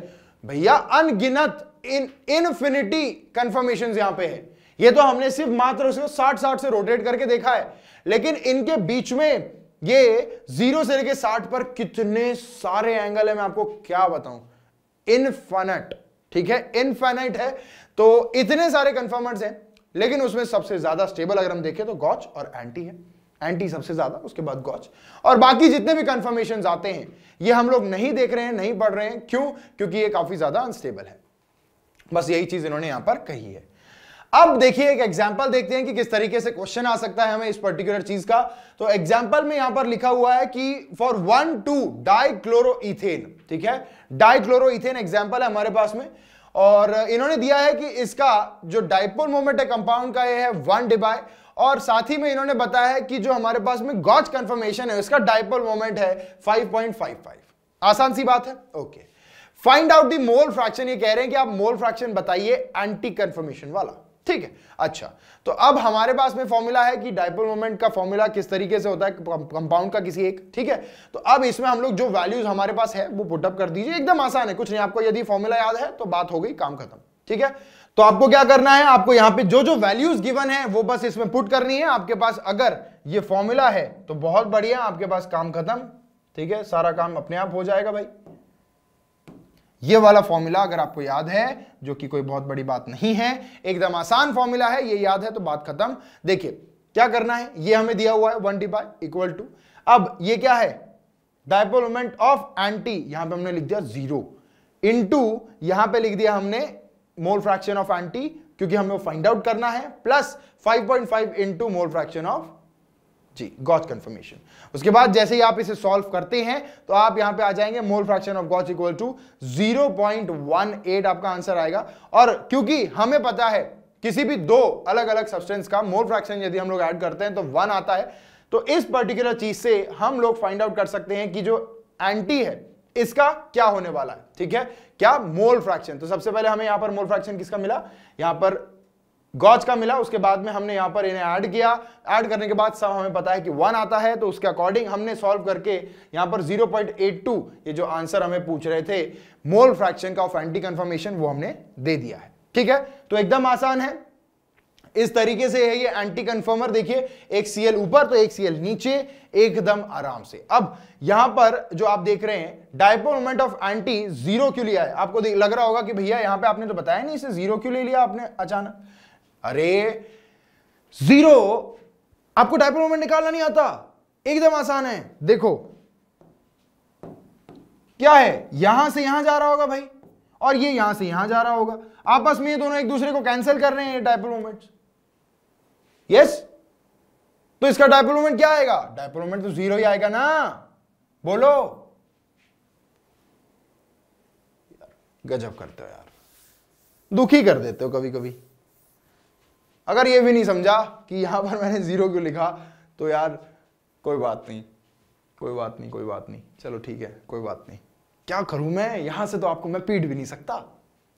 भैया अनगिनत इन इनफिनिटी कंफर्मेशन यहां पे है ये तो हमने सिर्फ मात्र उसको साठ साठ से रोटेट करके देखा है लेकिन इनके बीच में ये जीरो से लेके साठ पर कितने सारे एंगल है मैं आपको क्या बताऊं इनफाइनाइट ठीक है इनफाइनाइट है तो इतने सारे कंफर्मर्स हैं लेकिन उसमें सबसे ज्यादा स्टेबल अगर हम देखें तो गॉच और एंटी है एंटी सबसे ज्यादा उसके बाद गॉच और बाकी जितने भी कंफर्मेशन आते हैं ये हम लोग नहीं देख रहे हैं नहीं पढ़ रहे हैं क्यों क्योंकि ये काफी ज्यादा अनस्टेबल है बस यही चीज इन्होंने यहां पर कही है अब देखिए एक एग्जाम्पल देखते हैं कि किस तरीके से क्वेश्चन आ सकता है हमें इस पर्टिकुलर चीज का तो एग्जाम्पल में यहां पर लिखा हुआ है कि फॉर वन टू डाइक्लोरोन ठीक है डाइक्लोरोन एग्जाम्पल है हमारे पास में और इन्होंने दिया है कि इसका जो डाइपोल मोमेंट है कंपाउंड का ये है वन डिबाय और साथ ही में इन्होंने बताया है कि जो हमारे पास में गॉज कंफर्मेशन है उसका डाइपोल मोमेंट है 5.55 आसान सी बात है okay find out the mole fraction ये कह रहे हैं कि आप मोल फ्रैक्शन बताइए एंटी कंफर्मेशन वाला ठीक है अच्छा तो अब हमारे पास में फॉर्मूला है कि डायपोल मोमेंट का फॉर्मूला किस तरीके से होता है कंपाउंड का किसी एक ठीक है तो अब इसमें हम लोग जो वैल्यूज हमारे पास है वो पुटअप कर दीजिए एकदम आसान है कुछ नहीं आपको यदि फॉर्मूला याद है तो बात हो गई काम खत्म ठीक है तो आपको क्या करना है आपको यहां पे जो जो वैल्यूज गिवन है वो बस इसमें पुट करनी है आपके पास अगर ये फॉर्मूला है तो बहुत बढ़िया आपके पास काम खत्म ठीक है सारा काम अपने आप हो जाएगा भाई ये वाला फॉर्मूला अगर आपको याद है जो कि कोई बहुत बड़ी बात नहीं है एकदम आसान फॉर्मूला है ये याद है तो बात खत्म देखिए क्या करना है ये हमें दिया हुआ है वन डी इक्वल टू अब ये क्या है डायपोल मोमेंट ऑफ एंटी यहां पे हमने लिख दिया जीरो इनटू यहां पे लिख दिया हमने मोल फ्रैक्शन ऑफ एंटी क्योंकि हमें फाइंड आउट करना है plus 5.5 point five into mole fraction of G gauche conformation उसके बाद जैसे ही आप इसे सॉल्व करते हैं तो आप यहां पे आ जाएंगे mole fraction of gauche equal to 0.18 आपका आंसर आएगा और क्योंकि हमें पता है किसी भी दो अलग अलग सब्सटेंस का मोल फ्रैक्शन यदि हम लोग ऐड करते हैं तो वन आता है तो इस पर्टिकुलर चीज से हम लोग फाइंड आउट कर सकते हैं कि जो एंटी है इसका क्या होने वाला है ठीक है क्या मोल फ्रैक्शन तो सबसे पहले हमें यहां पर मोल फ्रैक्शन किसका मिला यहां पर गॉज का मिला उसके बाद में हमने यहाँ पर इन्हें ऐड किया ऐड करने के बाद सब हमें पता है कि वन आता है तो उसके अकॉर्डिंग हमने सॉल्व करके यहाँ पर 0.82 ये जो आंसर हमें पूछ रहे थे मोल फ्रैक्शन का ऑफ एंटी कन्फर्मेशन वो हमने दे दिया है ठीक है तो एकदम आसान है इस तरीके से है ये एंटी कन्फर्मर देखिए एक सीएल ऊपर तो एक सीएल नीचे एकदम आराम से अब यहां पर जो आप देख रहे हैं dipole moment of anti zero क्यों लिया है आपको लग रहा होगा कि भैया यहां पे आपने तो बताया नहीं इसे जीरो क्यों ले लिया आपने अचानक अरे जीरो आपको डाइपोल मोमेंट निकालना नहीं आता एकदम आसान है देखो क्या है यहां से यहां जा रहा होगा भाई और ये यहां से यहां जा रहा होगा आपस में ये दोनों एक दूसरे को कैंसिल कर रहे हैं डाइपोल मोमेंट यस तो इसका डाइपोल मोमेंट क्या आएगा डाइपोल मोमेंट तो जीरो ही आएगा ना बोलो गजब करते हो यार दुखी कर देते हो कभी कभी अगर ये भी नहीं समझा कि यहां पर मैंने ज़ीरो क्यों लिखा तो यार कोई बात नहीं कोई बात नहीं कोई बात नहीं चलो ठीक है कोई बात नहीं क्या करूं मैं यहां से तो आपको मैं पीट भी नहीं सकता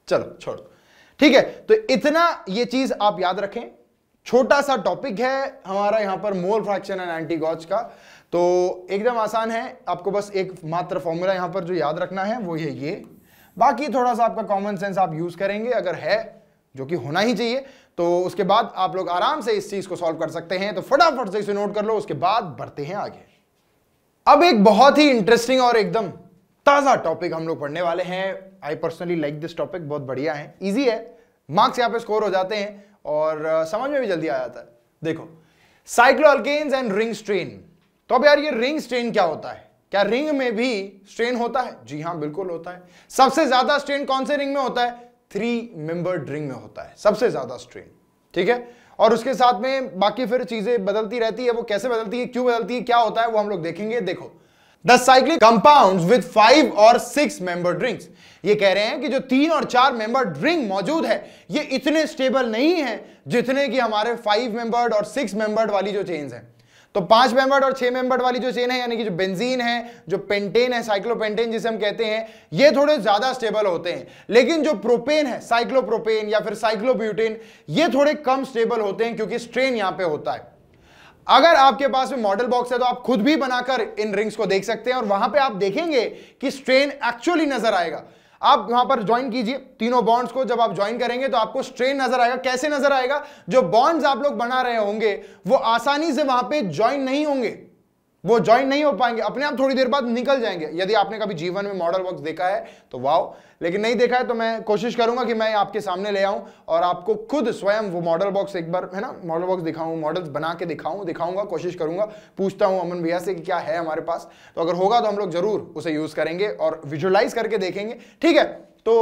चलो छोड़ ठीक है तो इतना ये चीज़ आप याद रखें छोटा सा टॉपिक है हमारा यहां पर मोल फ्रैक्शन एंड एंटीगॉज का तो एकदम आसान है आपको बस एक मात्र फॉर्मूला यहां पर जो याद रखना है वो है ये बाकी थोड़ा सा आपका कॉमन सेंस आप यूज़ करेंगे अगर है जो कि होना ही चाहिए तो उसके बाद आप लोग आराम से इस चीज को सॉल्व कर सकते हैं तो फटाफट से इसे नोट कर लो उसके बाद बढ़ते हैं आगे अब एक बहुत ही इंटरेस्टिंग और एकदम ताजा टॉपिक हम लोग पढ़ने वाले हैं I personally like this topic बहुत बढ़िया है ईजी है मार्क्स यहां पर स्कोर हो जाते हैं और समझ में भी जल्दी आ जाता है देखो साइक्लोअल्केन्स एंड रिंग स्ट्रेन तो अब यार ये रिंग स्ट्रेन क्या होता है क्या रिंग में भी स्ट्रेन होता है जी हाँ बिल्कुल होता है सबसे ज्यादा स्ट्रेन कौन से रिंग में होता है थ्री मेंबर ड्रिंग में होता है सबसे ज्यादा स्ट्रेन ठीक है और उसके साथ में बाकी फिर चीजें बदलती रहती है वो कैसे बदलती है क्यों बदलती है क्या होता है वो हम लोग देखेंगे देखो the cyclic compound with five और सिक्स मेंबर ड्रिंक्स ये कह रहे हैं कि जो तीन और चार मेंबर ड्रिंक मौजूद है ये इतने स्टेबल नहीं है जितने कि हमारे फाइव मेंबर्ड और सिक्स मेंबर्ड वाली जो चेन्स हैं तो पांच मेंबर्ड और छह मेंबर्ड वाली जो चेन है यानी कि जो बेंजीन है जो पेंटेन है साइक्लोपेंटेन जिसे हम कहते हैं ये थोड़े ज्यादा स्टेबल होते हैं लेकिन जो प्रोपेन है साइक्लोप्रोपेन या फिर साइक्लोब्यूटेन ये थोड़े कम स्टेबल होते हैं क्योंकि स्ट्रेन यहां पर होता है अगर आपके पास में मॉडल बॉक्स है तो आप खुद भी बनाकर इन रिंग्स को देख सकते हैं और वहां पर आप देखेंगे कि स्ट्रेन एक्चुअली नजर आएगा आप वहां पर ज्वाइन कीजिए तीनों बॉन्ड्स को जब आप ज्वाइन करेंगे तो आपको स्ट्रेन नजर आएगा कैसे नजर आएगा जो बॉन्ड्स आप लोग बना रहे होंगे वो आसानी से वहां पे ज्वाइन नहीं होंगे वो ज्वाइन नहीं हो पाएंगे अपने आप थोड़ी देर बाद निकल जाएंगे यदि आपने कभी जीवन में मॉडल वर्क देखा है तो वाओ लेकिन नहीं देखा है तो मैं कोशिश करूंगा कि मैं आपके सामने ले आऊं और आपको खुद स्वयं वो मॉडल बॉक्स एक बार है ना मॉडल बॉक्स दिखाऊं मॉडल्स बना के दिखाऊं दिखाऊंगा कोशिश करूंगा पूछता हूं अमन भैया से कि क्या है हमारे पास तो अगर होगा तो हम लोग जरूर उसे यूज करेंगे और विजुअलाइज करके देखेंगे ठीक है तो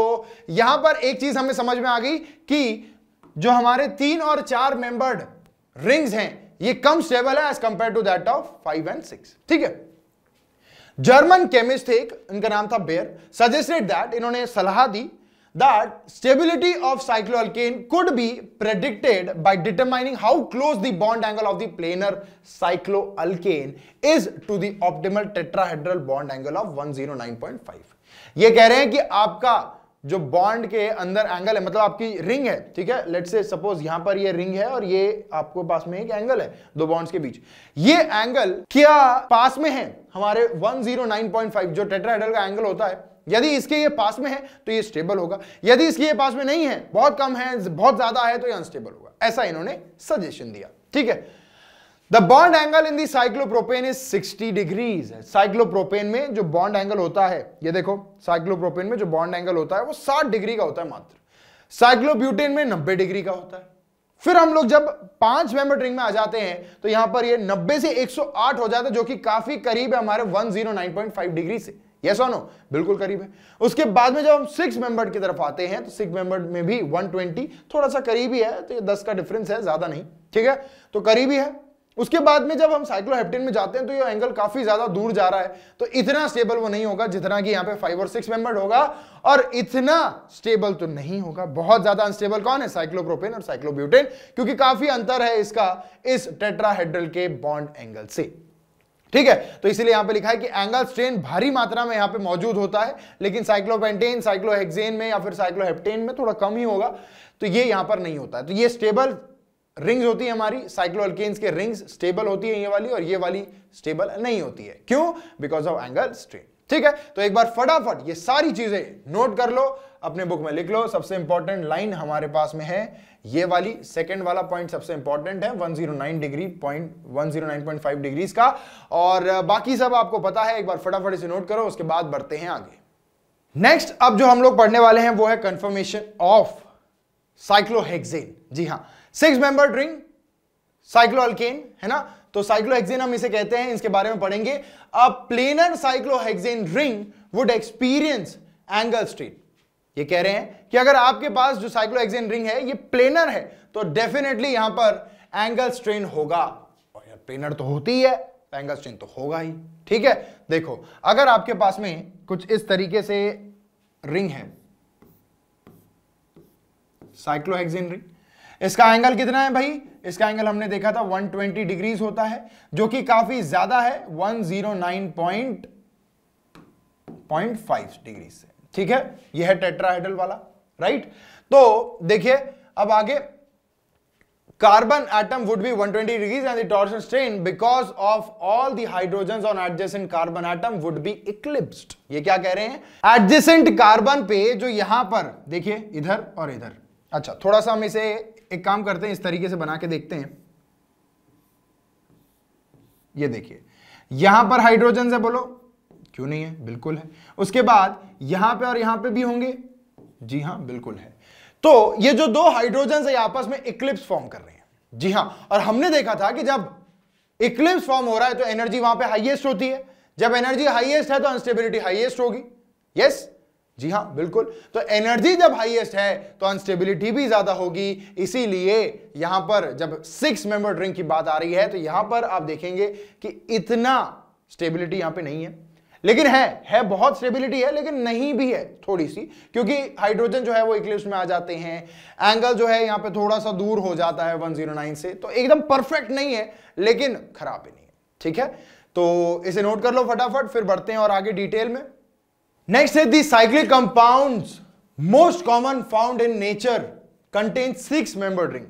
यहां पर एक चीज हमें समझ में आ गई कि जो हमारे तीन और चार मेंबर्ड रिंग्स हैं ये कम स्टेबल है as compared to that of five and six ठीक है जर्मन केमिस्ट थे इनका नाम था बेयर सजेस्टेड दैट इन्होंने सलाह दी that stability of cycloalkane could be predicted by determining how close the bond angle of the planar cycloalkane is to the optimal tetrahedral bond angle of 109.5 ये कह रहे हैं कि आपका जो बॉन्ड के अंदर एंगल है मतलब आपकी रिंग है ठीक है लेट से सपोज यहां पर ये रिंग है और ये आपको पास में एक एंगल है दो बॉन्ड्स के बीच ये एंगल क्या पास में है हमारे 109.5 जो टेट्राहेड्रल का एंगल होता है यदि इसके ये पास में है तो ये स्टेबल होगा यदि इसके ये पास में नहीं है बहुत कम है बहुत ज्यादा है तो ये अनस्टेबल होगा ऐसा इन्होंने सजेशन दिया ठीक है the bond angle in cyclopropane is 60 degrees cyclopropane में जो बॉन्ड एंगल होता है ये देखो साइक्लोप्रोपेन में जो बॉन्ड एंगल होता है वो 60 डिग्री का होता है मात्र साइक्लोब्यूटेन में 90 डिग्री का होता है फिर हम लोग जब पांच मेंबर रिंग में आ जाते हैं तो यहां पर ये 90 से 108 हो जाता है जो कि काफी करीब है हमारे 109.5 डिग्री से यस और नो बिल्कुल करीब है उसके बाद में जब हम सिक्स मेंबर की तरफ आते हैं तो सिक्स मेंबर में भी 120 थोड़ा सा करीबी है तो ये 10 का डिफरेंस है ज्यादा नहीं ठीक है तो करीबी है उसके बाद में जब हम साइक्लोहेप्टेन में जाते हैं तो ये एंगल काफी ज्यादा दूर जा रहा है तो इतना स्टेबल वो नहीं होगा जितना कि यहां पे फाइव और सिक्स मेंबर होगा और इतना स्टेबल तो नहीं होगा बहुत ज्यादा अनस्टेबल कौन है साइक्लोप्रोपेन और साइक्लोब्यूटेन क्योंकि काफी अंतर है इसका इस टेट्राहेड्रल के बॉन्ड एंगल से ठीक है तो इसीलिए यहां पे लिखा है कि एंगल स्ट्रेन भारी मात्रा में यहां पे मौजूद होता है लेकिन साइक्लोपेंटेन साइक्लोहेक्सेन में या फिर साइक्लोहेप्टेन में थोड़ा कम ही होगा तो ये यहां पर नहीं होता है तो ये स्टेबल रिंग्स होती है हमारी साइक्लोअल्केन्स के रिंग्स स्टेबल होती है ये वाली और ये वाली स्टेबल नहीं होती है क्यों बिकॉज ऑफ एंगल स्ट्रेन ठीक है तो एक बार फटाफट ये सारी चीजें नोट कर लो अपने बुक में लिख लो सबसे इंपॉर्टेंट लाइन हमारे पास में है ये वाली सेकंड वाला पॉइंट सबसे इंपॉर्टेंट है 109 डिग्री पॉइंट 109.5 डिग्रीज का और बाकी सब आपको पता है एक बार फटाफट इसे नोट करो उसके बाद बढ़ते हैं आगे नेक्स्ट अब जो हम लोग पढ़ने वाले हैं वो है कंफर्मेशन ऑफ साइक्लोहेक्सेन जी हाँ सिक्स मेंबर रिंग साइक्लोअल्केन है ना तो साइक्लोहेक्सेन हम इसे कहते हैं इसके बारे में पढ़ेंगे a planar cyclohexane ring would experience angle strain ये कह रहे हैं कि अगर आपके पास जो साइक्लोहेक्सेन रिंग है ये प्लेनर है तो डेफिनेटली यहां पर एंगल स्ट्रेन होगा और यार प्लेनर तो होती है तो एंगल स्ट्रेन तो होगा ही ठीक है देखो अगर आपके पास में कुछ इस तरीके से रिंग है साइक्लोहेक्सेन रिंग इसका एंगल कितना है भाई इसका एंगल हमने देखा था 120 ट्वेंटी डिग्री होता है जो कि काफी ज्यादा है 109.5 डिग्री से ठीक है यह है टेट्राहेड्रल वाला राइट तो देखिए अब आगे carbon atom would be 120 twenty degrees and torsion strain because of all the hydrogen on adjacent carbon atom would be eclipsed ये क्या कह रहे हैं एडजेसेंट कार्बन पे जो यहां पर देखिए इधर और इधर अच्छा थोड़ा सा हम इसे एक काम करते हैं इस तरीके से बना के देखते हैं ये देखिए यहां पर हाइड्रोजन है बोलो क्यों नहीं है बिल्कुल है उसके बाद यहां पे और यहां पे भी होंगे जी हां बिल्कुल है तो ये जो दो हाइड्रोजन है आपस में इक्लिप्स फॉर्म कर रहे हैं जी हां और हमने देखा था कि जब इक्लिप्स फॉर्म हो रहा है तो एनर्जी वहां पे हाइएस्ट होती है जब एनर्जी हाइएस्ट है तो अनस्टेबिलिटी हाइएस्ट होगी यस yes? जी हाँ बिल्कुल तो एनर्जी जब हाईएस्ट है तो अनस्टेबिलिटी भी ज्यादा होगी इसीलिए यहां पर जब सिक्स मेंबर ड्रिंक की बात आ रही है तो यहां पर आप देखेंगे कि इतना स्टेबिलिटी यहां पे नहीं है लेकिन है है बहुत स्टेबिलिटी है लेकिन नहीं भी है थोड़ी सी क्योंकि हाइड्रोजन जो है वो इक्लिप्स में आ जाते हैं एंगल जो है यहां पे थोड़ा सा दूर हो जाता है 109 से तो एकदम परफेक्ट नहीं है लेकिन खराब भी नहीं है ठीक है तो इसे नोट कर लो फटाफट फिर बढ़ते हैं और आगे डिटेल में नेक्स्ट है the cyclic compounds most common found in nature contain six member ring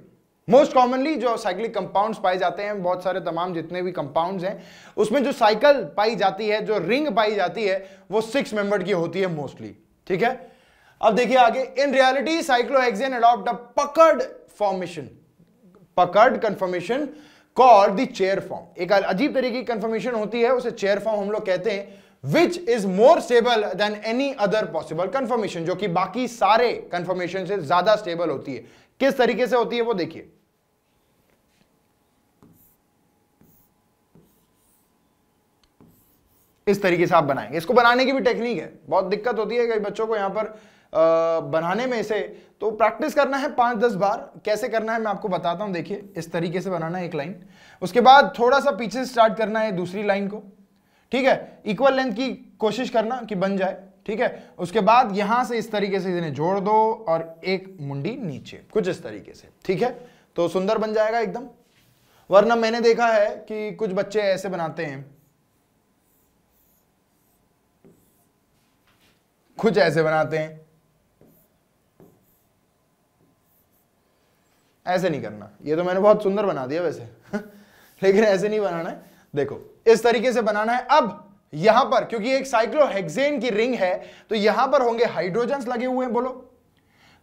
most commonly जो साइक्लिक कंपाउंड्स पाए जाते हैं बहुत सारे तमाम जितने भी कंपाउंड्स हैं उसमें जो साइकिल पाई जाती है जो रिंग पाई जाती है वो सिक्स मेंबर की होती है मोस्टली ठीक है अब देखिए आगे in reality cyclohexane adopt a puckered formation puckered conformation called the chair form एक अजीब तरीके की कन्फर्मेशन होती है उसे चेयर फॉर्म हम लोग कहते हैं which is more stable than any other possible conformation जो कि बाकी सारे कंफर्मेशन से ज्यादा स्टेबल होती है किस तरीके से होती है वो देखिए इस तरीके से आप बनाएंगे इसको बनाने की भी टेक्निक है बहुत दिक्कत होती है कई बच्चों को यहां पर आ, बनाने में इसे तो प्रैक्टिस करना है पांच दस बार कैसे करना है मैं आपको बताता हूं देखिए इस तरीके से बनाना है एक लाइन उसके बाद थोड़ा सा पीछे स्टार्ट करना है दूसरी लाइन को ठीक है इक्वल लेंथ की कोशिश करना कि बन जाए ठीक है उसके बाद यहां से इस तरीके से इन्हें जोड़ दो और एक मुंडी नीचे कुछ इस तरीके से ठीक है तो सुंदर बन जाएगा एकदम वरना मैंने देखा है कि कुछ बच्चे ऐसे बनाते हैं कुछ ऐसे बनाते हैं ऐसे नहीं करना ये तो मैंने बहुत सुंदर बना दिया वैसे *laughs* लेकिन ऐसे नहीं बनाना है देखो इस तरीके से बनाना है अब यहां पर क्योंकि एक साइक्लोहेक्सेन की रिंग है तो यहां पर होंगे हाइड्रोजन लगे हुए हैं बोलो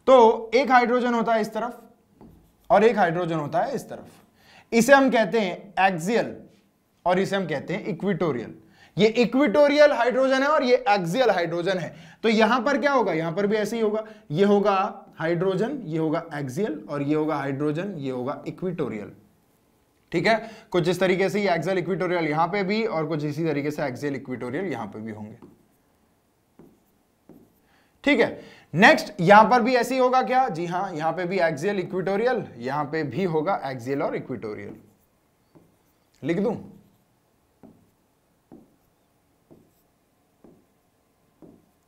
तो एक हाइड्रोजन होता है इस तरफ और एक हाइड्रोजन होता है इस तरफ इसे हम कहते हैं एक्सियल और इसे हम कहते हैं इक्विटोरियल ये इक्विटोरियल हाइड्रोजन है और ये एक्सियल हाइड्रोजन है तो यहां पर क्या होगा यहां पर भी ऐसे ही होगा ये होगा हाइड्रोजन ये होगा एक्सियल और ये होगा हाइड्रोजन ये होगा इक्विटोरियल ठीक है कुछ इस तरीके से एक्सल इक्विटोरियल यहां पे भी और कुछ इसी तरीके से एक्सल इक्विटोरियल यहां पे भी होंगे ठीक है नेक्स्ट यहां पर भी ऐसे ही होगा क्या जी हाँ यहां पे भी एक्सियल इक्विटोरियल यहां पे भी होगा एक्सियल और इक्विटोरियल लिख दूं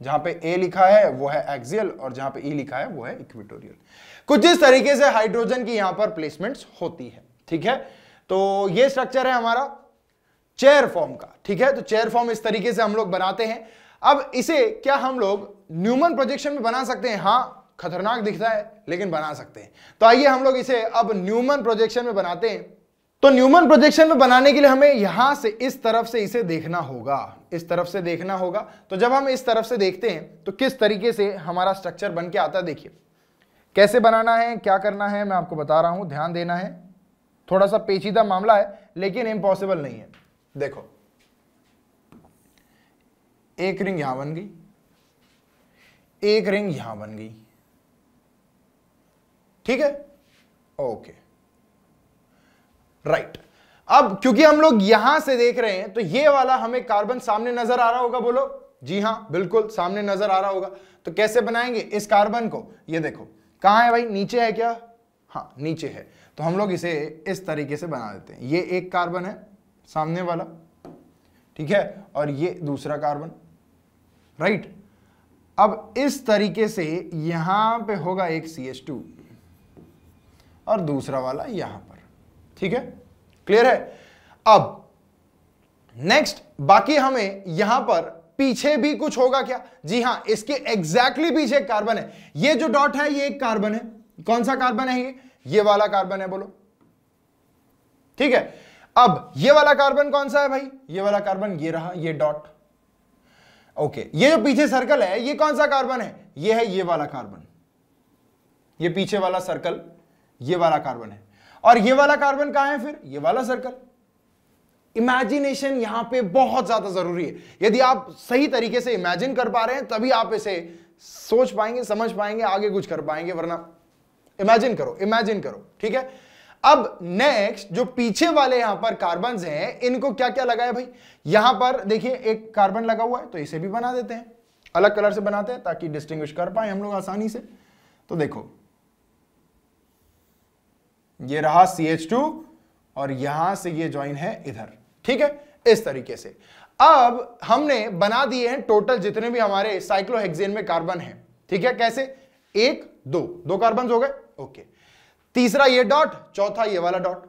जहां पे ए लिखा है वो है एक्सियल और जहां पे ई e लिखा है वो है इक्विटोरियल कुछ इस तरीके से हाइड्रोजन की यहां पर प्लेसमेंट्स होती है ठीक है तो ये स्ट्रक्चर है हमारा चेयर फॉर्म का ठीक है तो चेयर फॉर्म इस तरीके से हम लोग बनाते हैं अब इसे क्या हम लोग न्यूमन प्रोजेक्शन में बना सकते हैं हाँ खतरनाक दिखता है लेकिन बना सकते हैं तो आइए हम लोग इसे अब न्यूमन प्रोजेक्शन में बनाते हैं तो न्यूमन प्रोजेक्शन में बनाने के लिए हमें यहां से इस तरफ से इसे देखना होगा इस तरफ से देखना होगा तो जब हम इस तरफ से देखते हैं तो किस तरीके से हमारा स्ट्रक्चर बन के आता है देखिए कैसे बनाना है क्या करना है मैं आपको बता रहा हूं ध्यान देना है थोड़ा सा पेचीदा मामला है लेकिन इम्पॉसिबल नहीं है देखो एक रिंग यहां बन गई एक रिंग यहां बन गई ठीक है ओके राइट अब क्योंकि हम लोग यहां से देख रहे हैं तो ये वाला हमें कार्बन सामने नजर आ रहा होगा बोलो जी हाँ बिल्कुल सामने नजर आ रहा होगा तो कैसे बनाएंगे इस कार्बन को ये देखो कहां है भाई नीचे है क्या हाँ नीचे है तो हम लोग इसे इस तरीके से बना देते हैं ये एक कार्बन है सामने वाला ठीक है और ये दूसरा कार्बन राइट अब इस तरीके से यहां पे होगा एक सी एच टू और दूसरा वाला यहां पर ठीक है क्लियर है अब नेक्स्ट बाकी हमें यहां पर पीछे भी कुछ होगा क्या जी हाँ इसके एग्जैक्टली exactly पीछे कार्बन है ये जो डॉट है ये एक कार्बन है कौन सा कार्बन है ये ये वाला कार्बन है बोलो ठीक है अब ये वाला कार्बन कौन सा है भाई ये वाला कार्बन ये रहा ये डॉट ओके ये जो पीछे सर्कल है ये कौन सा कार्बन है ये है ये वाला कार्बन ये पीछे वाला सर्कल ये वाला कार्बन है और ये वाला कार्बन कहां है फिर ये वाला सर्कल इमेजिनेशन यहां पे बहुत ज्यादा जरूरी है यदि आप सही तरीके से इमेजिन कर पा रहे हैं तभी आप इसे सोच पाएंगे समझ पाएंगे आगे कुछ कर पाएंगे वरना इमेजिन करो इमेजिन करो ठीक है अब नेक्स्ट जो पीछे वाले यहां पर कार्बन हैं इनको क्या क्या लगाया भाई यहां पर देखिए एक कार्बन लगा हुआ है तो इसे भी बना देते हैं अलग कलर से बनाते हैं ताकि डिस्टिंग कर पाए हम लोग आसानी से तो देखो ये रहा CH2 और यहां से ये ज्वाइन है इधर ठीक है इस तरीके से अब हमने बना दिए हैं टोटल जितने भी हमारे साइक्लोहेक्सेन में कार्बन है ठीक है कैसे एक दो दो कार्बन हो गए ओके तीसरा ये डॉट चौथा ये वाला डॉट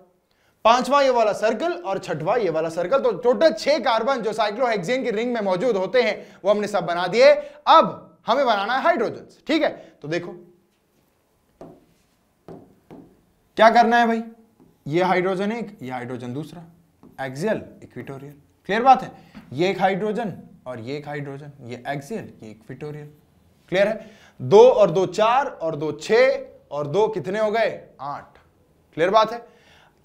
पांचवा ये वाला सर्कल और छठवा ये वाला सर्कल तो टोटल छह कार्बन जो साइक्लोहेक्सेन की रिंग में मौजूद होते हैं वो हमने सब बना दिए अब हमें बनाना है हाइड्रोजन ठीक है तो देखो क्या करना है भाई ये हाइड्रोजन एक ये हाइड्रोजन दूसरा एक्सियल इक्विटोरियल क्लियर बात है ये एक हाइड्रोजन और ये एक हाइड्रोजन ये एक्सियल ये इक्विटोरियल क्लियर है दो और दो चार और दो छह और दो कितने हो गए आठ क्लियर बात है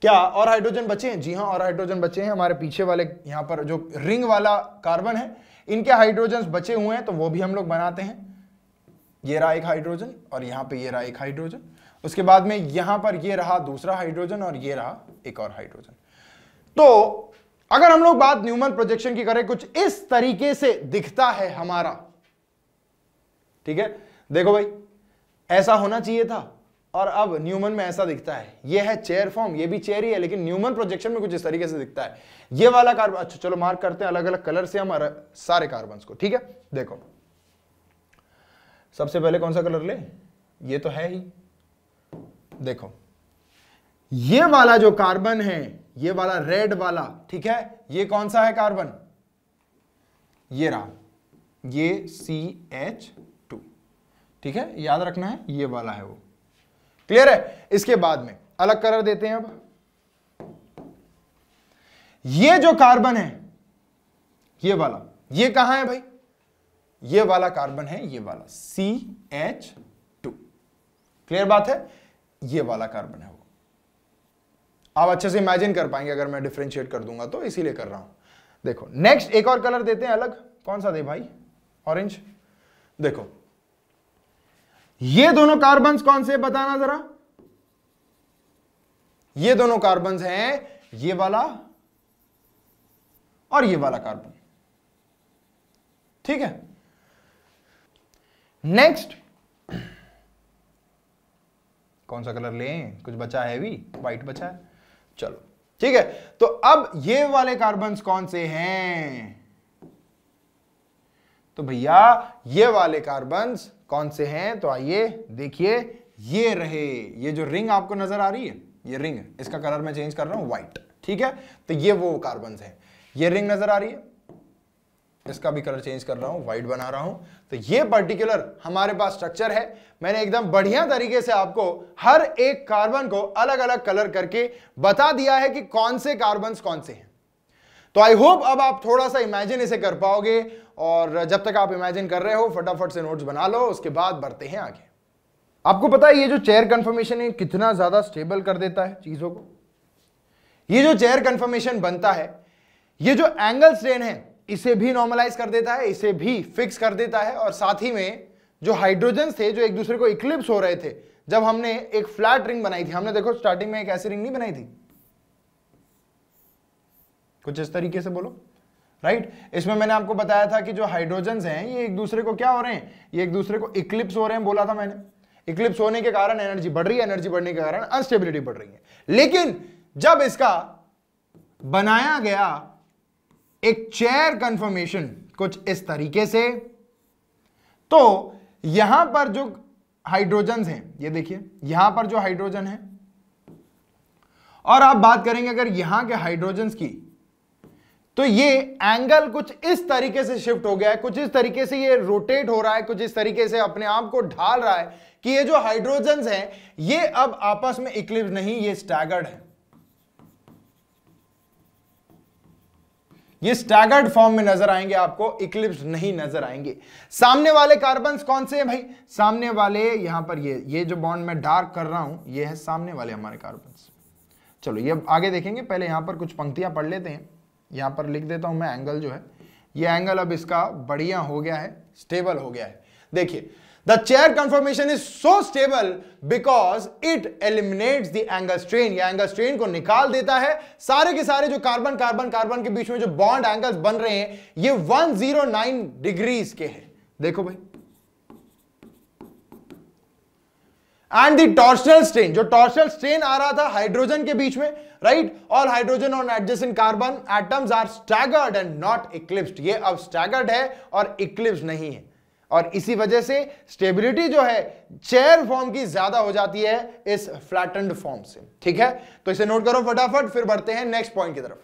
क्या और हाइड्रोजन बचे हैं जी हाँ और हाइड्रोजन बचे हैं हमारे पीछे वाले यहाँ पर जो रिंग वाला कार्बन है इनके हाइड्रोजन बचे हुए हैं तो वो भी हम लोग बनाते हैं ये रहा एक हाइड्रोजन और यहाँ पे ये रहा एक हाइड्रोजन उसके बाद में यहाँ पर ये रहा दूसरा हाइड्रोजन और ये रहा एक और हाइड्रोजन तो अगर हम लोग बात न्यूमन प्रोजेक्शन की करें कुछ इस तरीके से दिखता है हमारा ठीक है देखो भाई ऐसा होना चाहिए था और अब न्यूमन में ऐसा दिखता है ये है चेयर फॉर्म ये भी चेयर ही है लेकिन न्यूमन प्रोजेक्शन में कुछ इस तरीके से दिखता है ये वाला कार्बन अच्छा चलो मार्क करते हैं अलग अलग कलर से हम सारे कार्बन को ठीक है देखो सबसे पहले कौन सा कलर ले ये तो है ही देखो ये वाला जो कार्बन है ये वाला रेड वाला ठीक है ये कौन सा है कार्बन ये रहा ये सी एच टू ठीक है याद रखना है ये वाला है वो क्लियर है इसके बाद में अलग कलर देते हैं अब ये जो कार्बन है ये वाला ये कहां है भाई ये वाला कार्बन है ये वाला सी एच टू क्लियर बात है ये वाला कार्बन है वो आप अच्छे से इमेजिन कर पाएंगे अगर मैं डिफ्रेंशिएट कर दूंगा तो इसीलिए कर रहा हूं देखो नेक्स्ट एक और कलर देते हैं अलग कौन सा दे भाई ऑरेंज देखो ये दोनों कार्बन कौन से बताना जरा ये दोनों कार्बन हैं ये वाला और ये वाला कार्बन ठीक है नेक्स्ट कौन सा कलर लें कुछ बचा है भी व्हाइट बचा है चलो ठीक है तो अब ये वाले कार्बन कौन से हैं तो भैया ये वाले कार्बन्स कौन से हैं तो आइए देखिए ये रहे ये जो रिंग आपको नजर आ रही है ये रिंग है इसका कलर मैं चेंज कर रहा हूं व्हाइट ठीक है तो ये वो कार्बन है ये रिंग नजर आ रही है इसका भी कलर चेंज कर रहा हूं व्हाइट बना रहा हूं तो ये पर्टिकुलर हमारे पास स्ट्रक्चर है मैंने एकदम बढ़िया तरीके से आपको हर एक कार्बन को अलग अलग कलर करके बता दिया है कि कौन से कार्बन कौन से हैं तो आई होप अब आप थोड़ा सा इमेजिन इसे कर पाओगे और जब तक आप इमेजिन कर रहे हो फटाफट से नोट्स बना लो उसके बाद बढ़ते हैं आगे आपको पता है ये जो चेयर कंफर्मेशन है कितना ज़्यादा स्टेबल कर देता है चीज़ों को ये जो चेयर कंफर्मेशन बनता है ये जो एंगल स्ट्रेन है इसे भी नॉर्मलाइज कर देता है इसे भी फिक्स कर देता है और साथ ही में जो हाइड्रोजन थे जो एक दूसरे को इक्लिप्स हो रहे थे जब हमने एक फ्लैट रिंग बनाई थी हमने देखो स्टार्टिंग में एक ऐसी रिंग नहीं बनाई थी कुछ इस तरीके से बोलो राइट इसमें मैंने आपको बताया था कि जो हाइड्रोजन हैं ये एक दूसरे को क्या हो रहे हैं ये एक दूसरे को इक्लिप्स हो रहे हैं बोला था मैंने इक्लिप्स होने के कारण एनर्जी बढ़ रही है एनर्जी बढ़ने के कारण अनस्टेबिलिटी बढ़ रही है लेकिन जब इसका बनाया गया एक चेयर कंफर्मेशन कुछ इस तरीके से तो यहां पर जो हाइड्रोजन हैं ये देखिए यहां पर जो हाइड्रोजन है और आप बात करेंगे अगर यहां के हाइड्रोजन की तो ये एंगल कुछ इस तरीके से शिफ्ट हो गया है कुछ इस तरीके से ये रोटेट हो रहा है कुछ इस तरीके से अपने आप को ढाल रहा है कि ये जो हाइड्रोजन है ये अब आपस में इक्लिप्स नहीं ये स्टैगर्ड है ये स्टैगर्ड फॉर्म में नजर आएंगे आपको इक्लिप्स नहीं नजर आएंगे सामने वाले कार्बन कौन से हैं भाई सामने वाले यहां पर ये ये जो बॉन्ड मैं डार्क कर रहा हूं ये है सामने वाले हमारे कार्बन चलो ये आगे देखेंगे पहले यहां पर कुछ पंक्तियां पढ़ लेते हैं यहाँ पर लिख देता हूँ मैं एंगल जो है ये एंगल अब इसका बढ़िया हो गया है स्टेबल हो गया है देखिए the chair conformation is so stable because it eliminate the angle strain या एंगल स्ट्रेन को निकाल देता है सारे के सारे जो कार्बन कार्बन कार्बन के बीच में जो बॉन्ड एंगल्स बन रहे हैं ये 109 डिग्रीज के हैं देखो भाई एंड दी टॉर्शनल स्ट्रेन जो टॉर्शनल स्ट्रेन आ रहा था हाइड्रोजन के बीच में राइट ऑल हाइड्रोजन और nitrogen carbon atoms are staggered and not eclipsed ये अब स्टैगर्ड है और इक्लिप्स नहीं है और इसी वजह से स्टेबिलिटी जो है चेयर फॉर्म की ज्यादा हो जाती है इस फ्लैटेंड फॉर्म से ठीक है तो इसे नोट करो फटाफट फिर बढ़ते हैं नेक्स्ट पॉइंट की तरफ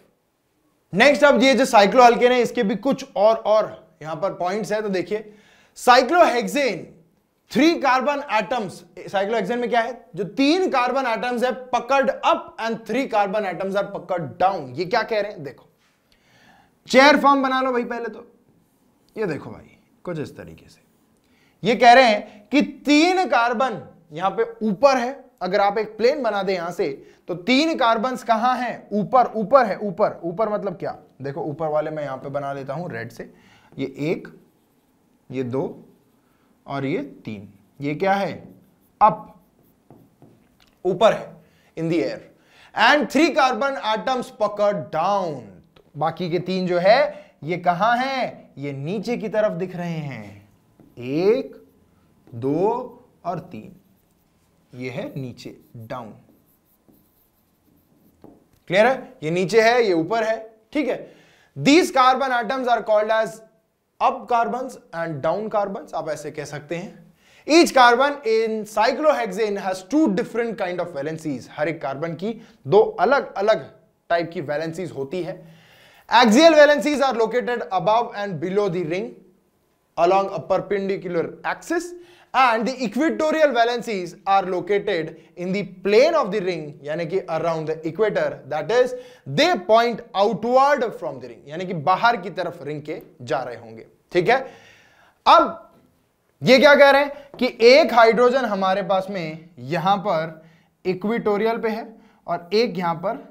नेक्स्ट अब ये जो साइक्लो हल्के इसके भी कुछ और और यहां पर पॉइंट्स है तो देखिए cyclohexane three carbon atoms cyclohexane में क्या है जो तीन कार्बन एटम्स है puckered up and three carbon atoms are puckered down ये क्या कह रहे हैं देखो चेयर फॉर्म बना लो भाई पहले तो ये देखो भाई कुछ इस तरीके से ये कह रहे हैं कि तीन कार्बन यहां पे ऊपर है अगर आप एक प्लेन बना दे यहां से तो तीन कार्बन कहां है ऊपर ऊपर है ऊपर ऊपर मतलब क्या देखो ऊपर वाले मैं यहां पे बना लेता हूं रेड से ये एक ये दो और ये तीन ये क्या है अप ऊपर है in the air and three carbon atoms puckered down बाकी के तीन जो है ये कहां है ये नीचे की तरफ दिख रहे हैं एक दो और तीन ये है नीचे डाउन क्लियर है ये नीचे है ये ऊपर है ठीक है these carbon items are called as up carbon and down carbon आप ऐसे कह सकते हैं each carbon in cyclohexane has two different kind of valencies हर एक कार्बन की दो अलग अलग टाइप की वैलेंसीज होती है axial valencies are located above and below the ring along a axis and the equatorial valencies are located in the plane of the ring यानी कि around the equator that is they point outward from the ring यानी कि बाहर की तरफ ring के जा रहे होंगे ठीक है अब ये क्या कह रहे हैं कि एक हाइड्रोजन हमारे पास में यहां पर इक्विटोरियल पे है और एक यहां पर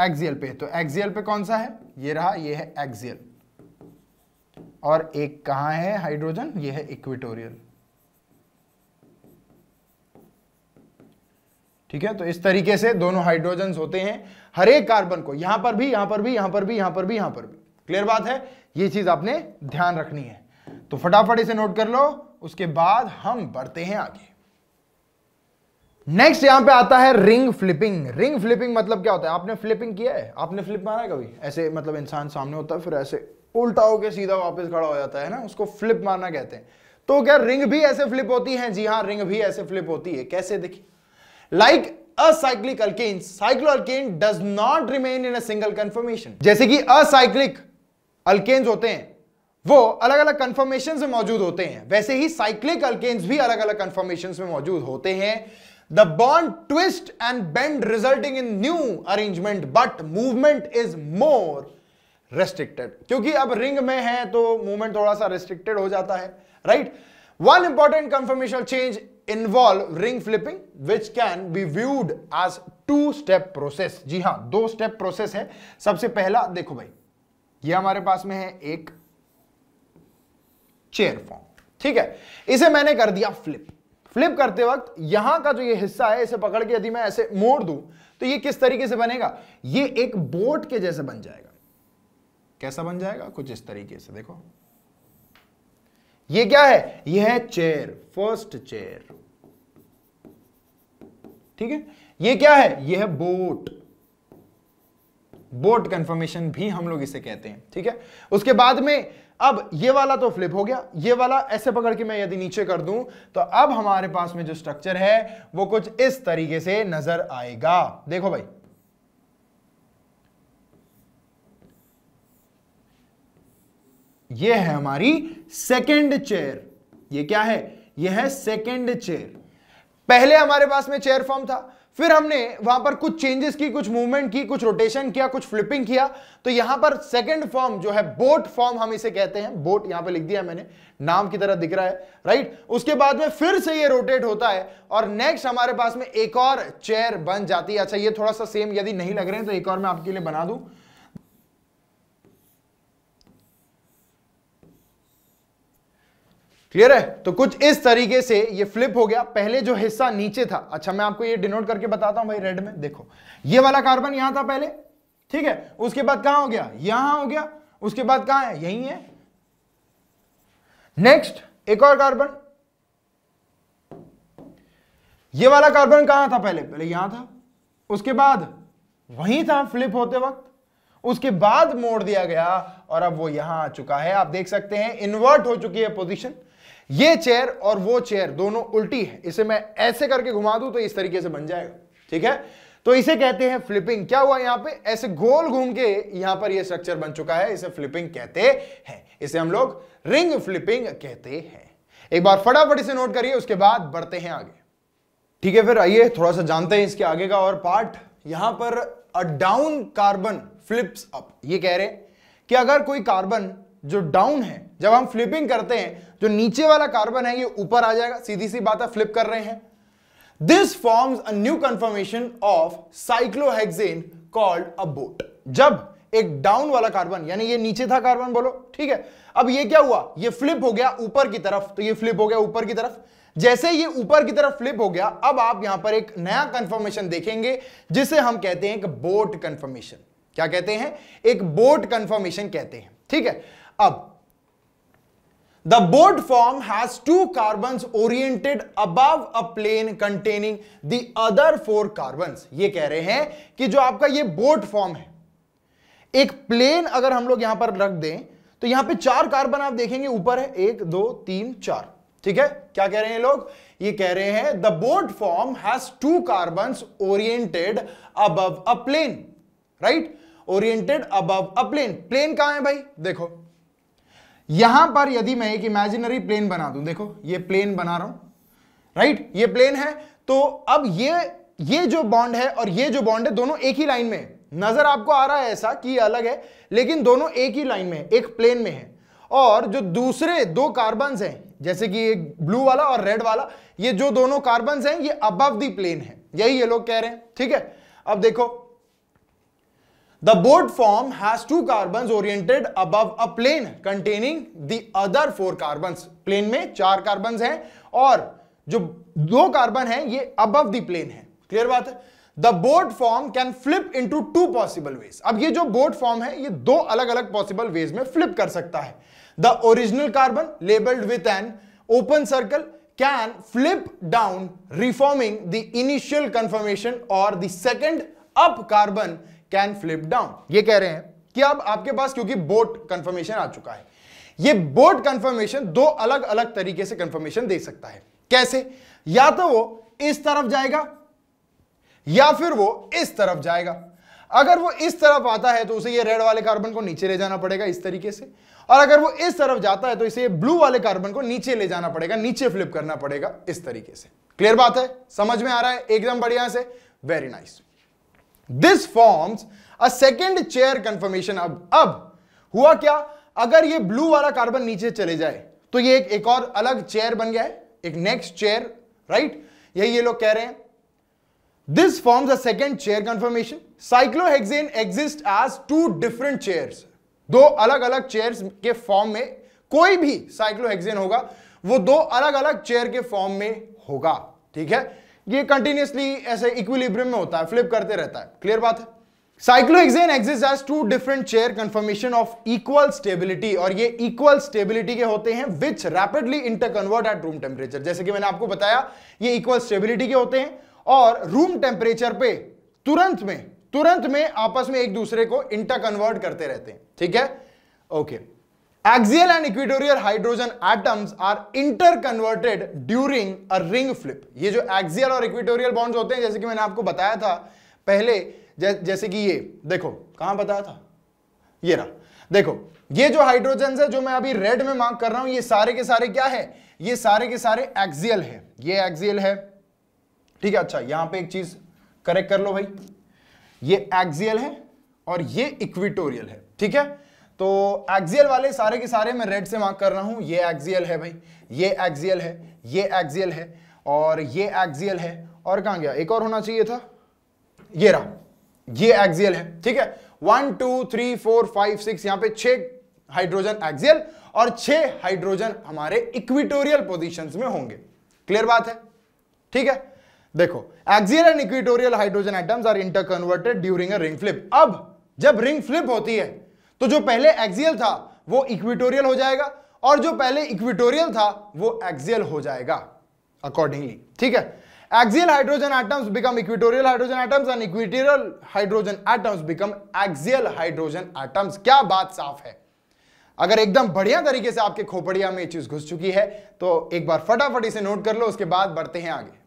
एक्सियल पे है तो एक्सियल पे कौन सा है ये रहा ये है एक्सियल और एक कहां है हाइड्रोजन ये है इक्विटोरियल ठीक है तो इस तरीके से दोनों हाइड्रोजन होते हैं हर एक कार्बन को यहां पर भी यहां पर भी यहां पर भी यहां पर भी यहां पर भी क्लियर बात है ये चीज आपने ध्यान रखनी है तो फटाफट इसे नोट कर लो उसके बाद हम बढ़ते हैं आगे नेक्स्ट यहां पे आता है रिंग फ्लिपिंग रिंग फ्लिपिंग मतलब क्या होता है आपने फ्लिपिंग किया है आपने फ्लिप मारा है कभी ऐसे मतलब इंसान सामने होता है फिर ऐसे उल्टा होकर सीधा वापस खड़ा हो जाता है ना उसको फ्लिप मारना कहते हैं तो क्या रिंग भी ऐसे फ्लिप होती है जी हाँ रिंग भी ऐसे फ्लिप होती है कैसे देखिए acyclic alkyne alkane alkyne does not remain in a single conformation जैसे कि असाइक्लिक अल्केन्स होते हैं वो अलग अलग कंफर्मेशन में मौजूद होते हैं वैसे ही साइक्लिक अल्केन्स भी अलग अलग कंफर्मेशन में मौजूद होते हैं the bond twist and bend resulting in new arrangement but movement is more restricted क्योंकि अब रिंग में है तो मूवमेंट थोड़ा सा रेस्ट्रिक्टेड हो जाता है right one important conformation change involve ring flipping which can be viewed as two step process जी हाँ दो स्टेप प्रोसेस है सबसे पहला देखो भाई ये हमारे पास में है एक चेयर फॉर्म ठीक है इसे मैंने कर दिया फ्लिप फ्लिप करते वक्त यहां का जो ये हिस्सा है इसे पकड़ के यदि मैं ऐसे मोड़ दू तो ये किस तरीके से बनेगा ये एक बोट के जैसे बन जाएगा कैसा बन जाएगा कुछ इस तरीके से देखो ये क्या है ये है चेयर फर्स्ट चेयर ठीक है ये क्या है ये है बोट बोट कंफर्मेशन भी हम लोग इसे कहते हैं ठीक है उसके बाद में अब ये वाला तो फ्लिप हो गया ये वाला ऐसे पकड़ के मैं यदि नीचे कर दूं तो अब हमारे पास में जो स्ट्रक्चर है वो कुछ इस तरीके से नजर आएगा देखो भाई ये है हमारी सेकंड चेयर ये क्या है ये है सेकंड चेयर पहले हमारे पास में चेयर फॉर्म था फिर हमने वहां पर कुछ चेंजेस की कुछ मूवमेंट की कुछ रोटेशन किया कुछ फ्लिपिंग किया तो यहां पर सेकंड फॉर्म जो है बोट फॉर्म हम इसे कहते हैं बोट यहां पे लिख दिया मैंने नाम की तरह दिख रहा है राइट उसके बाद में फिर से ये रोटेट होता है और नेक्स्ट हमारे पास में एक और चेयर बन जाती है अच्छा ये थोड़ा सा सेम यदि नहीं लग रहे हैं तो एक और मैं आपके लिए बना दूं क्लियर है तो कुछ इस तरीके से ये फ्लिप हो गया पहले जो हिस्सा नीचे था अच्छा मैं आपको ये डिनोट करके बताता हूं भाई रेड में देखो ये वाला कार्बन यहां था पहले ठीक है उसके बाद कहां हो गया यहां हो गया उसके बाद कहां है यही है नेक्स्ट एक और कार्बन ये वाला कार्बन कहां था पहले पहले यहां था उसके बाद वहीं था फ्लिप होते वक्त उसके बाद मोड़ दिया गया और अब वो यहां आ चुका है आप देख सकते हैं इन्वर्ट हो चुकी है पोजीशन ये चेयर और वो चेयर दोनों उल्टी है इसे मैं ऐसे करके घुमा दूं तो इस तरीके से बन जाएगा ठीक है तो इसे कहते हैं फ्लिपिंग क्या हुआ यहां पे ऐसे गोल घूम के यहां पर ये स्ट्रक्चर बन चुका है इसे फ्लिपिंग कहते हैं इसे हम लोग रिंग फ्लिपिंग कहते हैं एक बार फटाफट इसे नोट करिए उसके बाद बढ़ते हैं आगे ठीक है फिर आइए थोड़ा सा जानते हैं इसके आगे का और पार्ट यहां पर a down carbon flips up ये कह रहे हैं कि अगर कोई कार्बन जो डाउन है जब हम फ्लिपिंग करते हैं जो नीचे वाला कार्बन है ये ऊपर आ जाएगा सीधी सी बात है फ्लिप कर रहे हैं this forms a new conformation of cyclohexane called a boat जब एक डाउन वाला कार्बन यानी ये नीचे था कार्बन बोलो ठीक है अब ये क्या हुआ ये फ्लिप हो गया ऊपर की तरफ तो ये फ्लिप हो गया ऊपर की तरफ जैसे ये ऊपर की तरफ फ्लिप हो गया अब आप यहां पर एक नया कंफर्मेशन देखेंगे जिसे हम कहते हैं एक बोट कंफर्मेशन क्या कहते हैं एक बोट कंफर्मेशन कहते हैं ठीक है अब the boat form has two carbon oriented above a plane containing the other four carbon ये कह रहे हैं कि जो आपका ये बोट फॉर्म है एक प्लेन अगर हम लोग यहां पर रख दें तो यहां पे चार कार्बन आप देखेंगे ऊपर है एक दो तीन चार ठीक है क्या कह रहे हैं लोग ये कह रहे हैं the boat form has two carbon oriented above a plane right oriented above a plane plane कहां है भाई देखो यहां पर यदि मैं एक इमेजिनरी प्लेन बना दूं देखो ये प्लेन बना रहा हूं राइट ये प्लेन है तो अब ये ये जो बॉन्ड है और ये जो बॉन्ड है दोनों एक ही लाइन में नजर आपको आ रहा है ऐसा कि अलग है लेकिन दोनों एक ही लाइन में एक प्लेन में है और जो दूसरे दो कार्बन हैं जैसे कि एक ब्लू वाला और रेड वाला ये जो दोनों कार्बन हैं ये अबव दी प्लेन है यही ये लोग कह रहे हैं ठीक है अब देखो The board form has two carbons oriented above a plane containing the other four carbons. Plane में चार carbons हैं और जो दो carbon हैं ये above the plane है क्लियर बात है the boat form can flip into two possible ways अब ये जो बोर्ड फॉर्म है ये दो अलग अलग पॉसिबल वेज में फ्लिप कर सकता है the original carbon labeled with an open circle can flip down reforming the initial conformation और the second up carbon can flip down ये कह रहे हैं कि अब आपके पास क्योंकि बोट कंफर्मेशन आ चुका है ये बोट कंफर्मेशन दो अलग अलग तरीके से कंफर्मेशन दे सकता है कैसे या तो वो इस तरफ जाएगा या फिर वो इस तरफ जाएगा अगर वो इस तरफ आता है तो उसे ये रेड वाले कार्बन को नीचे ले जाना पड़ेगा इस तरीके से और अगर वो इस तरफ जाता है तो इसे ब्लू वाले कार्बन को नीचे ले जाना पड़ेगा नीचे फ्लिप करना पड़ेगा इस तरीके से क्लियर बात है समझ में आ रहा है एकदम बढ़िया से very nice nice. This forms a second chair conformation अब अब हुआ क्या अगर ये ब्लू वाला कार्बन नीचे चले जाए तो ये एक, एक और अलग चेयर बन गया है एक नेक्स्ट चेयर राइट यही ये लोग कह रहे हैं this forms a second chair conformation cyclohexane exist as two different chairs दो अलग अलग चेयर्स के फॉर्म में कोई भी साइक्लोहेक्सेन होगा वो दो अलग अलग चेयर के फॉर्म में होगा ठीक है ये कंटिन्यूसली ऐसे इक्विलिब्रियम में होता है फ्लिप करते रहता है क्लियर बात है cyclohexane exist as two different chair conformation of equal stability और ये इक्वल स्टेबिलिटी के होते हैं which rapidly interconvert at room temperature जैसे कि मैंने आपको बताया ये इक्वल स्टेबिलिटी के होते हैं और रूम टेम्परेचर पे तुरंत में तुरंत में आपस में एक दूसरे को इंटर कन्वर्ट करते रहते हैं ठीक है okay okay. Axial and equatorial hydrogen atoms are interconverted during a ring flip. ये जो axial और equatorial bonds होते हैं जैसे कि मैंने आपको बताया था पहले जै, जैसे कि ये देखो कहाँ बताया था ये रहा देखो ये जो हाइड्रोजन है जो मैं अभी रेड में मार्क कर रहा हूं ये सारे के सारे क्या है ये सारे के सारे एक्सियल है ये एक्सियल है ठीक है अच्छा यहां पे एक चीज करेक्ट कर लो भाई ये एक्सियल है और ये इक्विटोरियल है ठीक है तो एक्सियल वाले सारे के सारे मैं रेड से मार्क कर रहा हूं ये एक्सियल है भाई ये एक्सियल है ये एक्सियल है और ये एक्सियल है और कहा गया एक और होना चाहिए था ये रहा ये एक्सियल है ठीक है one two three four five six यहां पे छः हाइड्रोजन एक्सियल और छह हाइड्रोजन हमारे इक्विटोरियल पोजिशन में होंगे क्लियर बात है ठीक है देखो axial and equatorial hydrogen atoms are interconverted during a ring flip अब जब रिंग फ्लिप होती है तो जो पहले एक्सियल था वो इक्विटोरियल हो जाएगा और जो पहले इक्विटोरियल था वो एक्सियल हो जाएगा अकॉर्डिंगली ठीक है axial hydrogen atoms become equatorial hydrogen atoms and equatorial hydrogen atoms become axial hydrogen atoms क्या बात साफ है अगर एकदम बढ़िया तरीके से आपके खोपड़िया में चीज घुस चुकी है तो एक बार फटाफट इसे नोट कर लो उसके बाद बढ़ते हैं आगे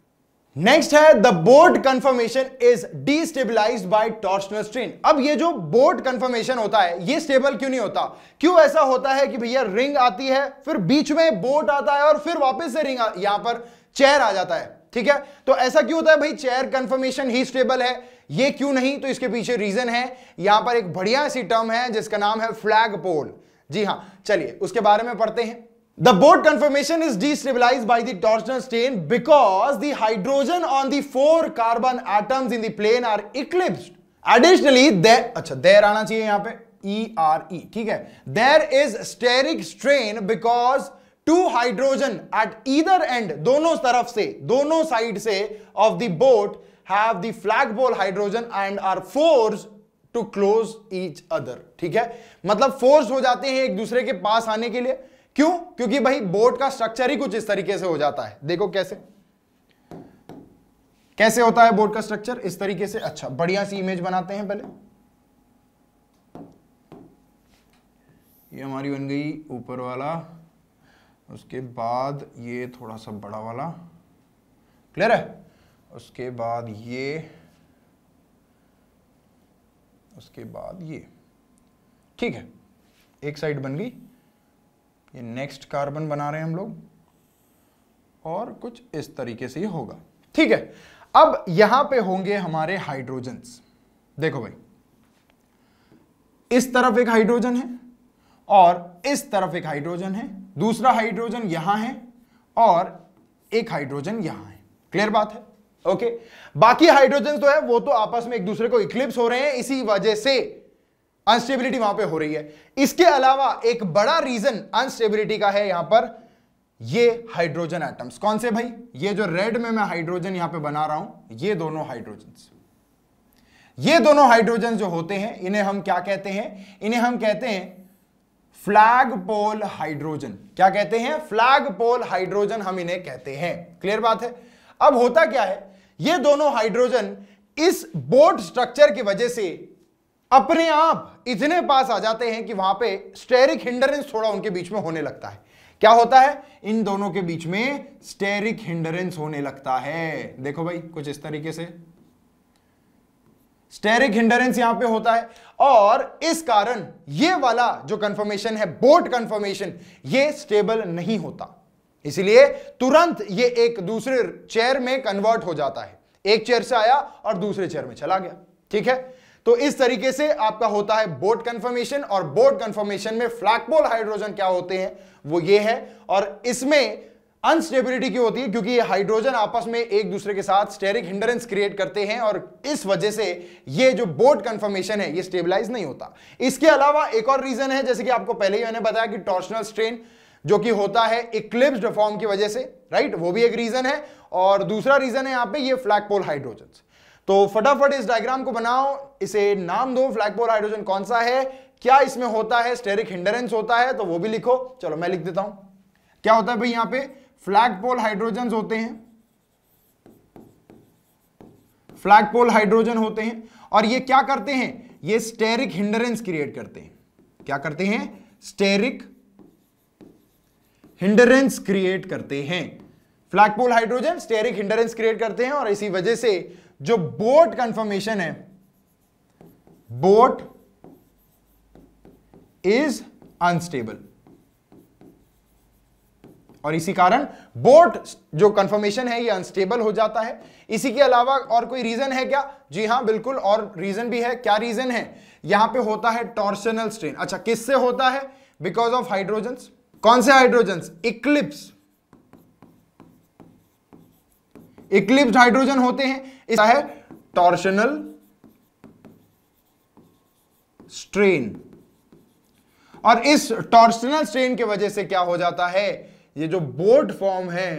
नेक्स्ट है the boat conformation is destabilize by torsional strain अब ये जो बोट कंफर्मेशन होता है ये स्टेबल क्यों नहीं होता क्यों ऐसा होता है कि भैया रिंग आती है फिर बीच में बोट आता है और फिर वापस से रिंग यहां पर चेयर आ जाता है ठीक है तो ऐसा क्यों होता है भाई चेयर कंफर्मेशन ही स्टेबल है ये क्यों नहीं तो इसके पीछे रीजन है यहां पर एक बढ़िया सी टर्म है जिसका नाम है फ्लैग पोल जी हाँ चलिए उसके बारे में पढ़ते हैं The boat conformation is destabilized by the torsional strain because the hydrogen on the four carbon atoms in the plane are eclipsed. Additionally, there अच्छा there आना चाहिए यहाँ पे E R E ठीक है. There is steric strain because two hydrogen at either end दोनों तरफ से दोनों साइड से of the boat have the flagpole hydrogen and are forced too close each other ठीक है मतलब फोर्स हो जाते हैं एक दूसरे के पास आने के लिए क्यों क्योंकि भाई बोर्ड का स्ट्रक्चर ही कुछ इस तरीके से हो जाता है देखो कैसे कैसे होता है बोर्ड का स्ट्रक्चर इस तरीके से अच्छा बढ़िया सी इमेज बनाते हैं पहले ये हमारी बन गई ऊपर वाला उसके बाद ये थोड़ा सा बड़ा वाला क्लियर है उसके बाद ये उसके बाद ये ठीक है एक साइड बन गई ये नेक्स्ट कार्बन बना रहे हैं हम लोग और कुछ इस तरीके से ये होगा ठीक है अब यहां पे होंगे हमारे हाइड्रोजन्स देखो भाई इस तरफ एक हाइड्रोजन है और इस तरफ एक हाइड्रोजन है दूसरा हाइड्रोजन यहां है और एक हाइड्रोजन यहां है क्लियर बात है ओके बाकी हाइड्रोजन तो है वो तो आपस में एक दूसरे को इक्लिप्स हो रहे हैं इसी वजह से अनस्टेबिलिटी वहां पे हो रही है इसके अलावा एक बड़ा रीजन अनस्टेबिलिटी का है यहां पर ये हाइड्रोजन एटम्स कौन से भाई ये जो रेड में मैं हाइड्रोजन यहां पे बना रहा हूं ये दोनों हाइड्रोजन ये दोनों हाइड्रोजन जो होते हैं इन्हें हम क्या कहते हैं इन्हें हम कहते हैं फ्लैग पोल हाइड्रोजन क्या कहते हैं फ्लैग पोल हाइड्रोजन हम इन्हें कहते हैं क्लियर बात है अब होता क्या है ये दोनों हाइड्रोजन इस बोट स्ट्रक्चर की वजह से अपने आप इतने पास आ जाते हैं कि वहां पे स्टेरिक हिंडरेंस थोड़ा उनके बीच में होने लगता है क्या होता है इन दोनों के बीच में स्टेरिक हिंडरेंस होने लगता है देखो भाई कुछ इस तरीके से स्टेरिक हिंडरेंस यहां पे होता है और इस कारण ये वाला जो कंफर्मेशन है बोट कंफर्मेशन ये स्टेबल नहीं होता इसलिए तुरंत ये एक दूसरे चेयर में कन्वर्ट हो जाता है एक चेयर से आया और दूसरे चेयर में चला गया ठीक है तो इस तरीके से आपका होता है बोट कंफर्मेशन और बोट कंफर्मेशन में फ्लैगपोल हाइड्रोजन क्या होते हैं वो ये है और इसमें अनस्टेबिलिटी क्यों होती है क्योंकि ये हाइड्रोजन आपस में एक दूसरे के साथ स्टेरिक हिंडरेंस क्रिएट करते हैं और इस वजह से ये जो बोट कंफर्मेशन है ये स्टेबलाइज नहीं होता इसके अलावा एक और रीजन है जैसे कि आपको पहले ही मैंने बताया कि टॉर्शनल स्ट्रेन जो कि होता है इक्लिप्स फॉर्म की वजह से राइट वो भी एक रीजन है और दूसरा रीजन है यहाँ पे ये फ्लैगपोल हाइड्रोजन तो फटाफट इस डायग्राम को बनाओ इसे नाम दो फ्लैगपोल हाइड्रोजन कौन सा है क्या इसमें होता है स्टेरिक हिंडरेंस होता है तो वो भी लिखो चलो मैं लिख देता हूं क्या होता है भाई यहां पे फ्लैग पोल हाइड्रोजन होते हैं फ्लैग पोल हाइड्रोजन होते हैं और ये क्या करते हैं ये स्टेरिक हिंडरेंस क्रिएट करते हैं क्या करते हैं स्टेरिक हिंडरेंस क्रिएट करते हैं flagpole hydrogen steric hindrance create करते हैं और इसी वजह से जो बोट कंफर्मेशन है बोट इज अनस्टेबल और इसी कारण बोट जो कंफर्मेशन है ये अनस्टेबल हो जाता है इसी के अलावा और कोई रीजन है क्या जी हां बिल्कुल और रीजन भी है क्या रीजन है यहां पे होता है टॉर्शनल स्ट्रेन अच्छा किससे होता है बिकॉज ऑफ हाइड्रोजन कौन से हाइड्रोजन इक्लिप्स इक्लिप्स हाइड्रोजन होते हैं इसका है टॉर्शनल स्ट्रेन और इस टॉर्शनल स्ट्रेन की वजह से क्या हो जाता है ये जो बोट फॉर्म है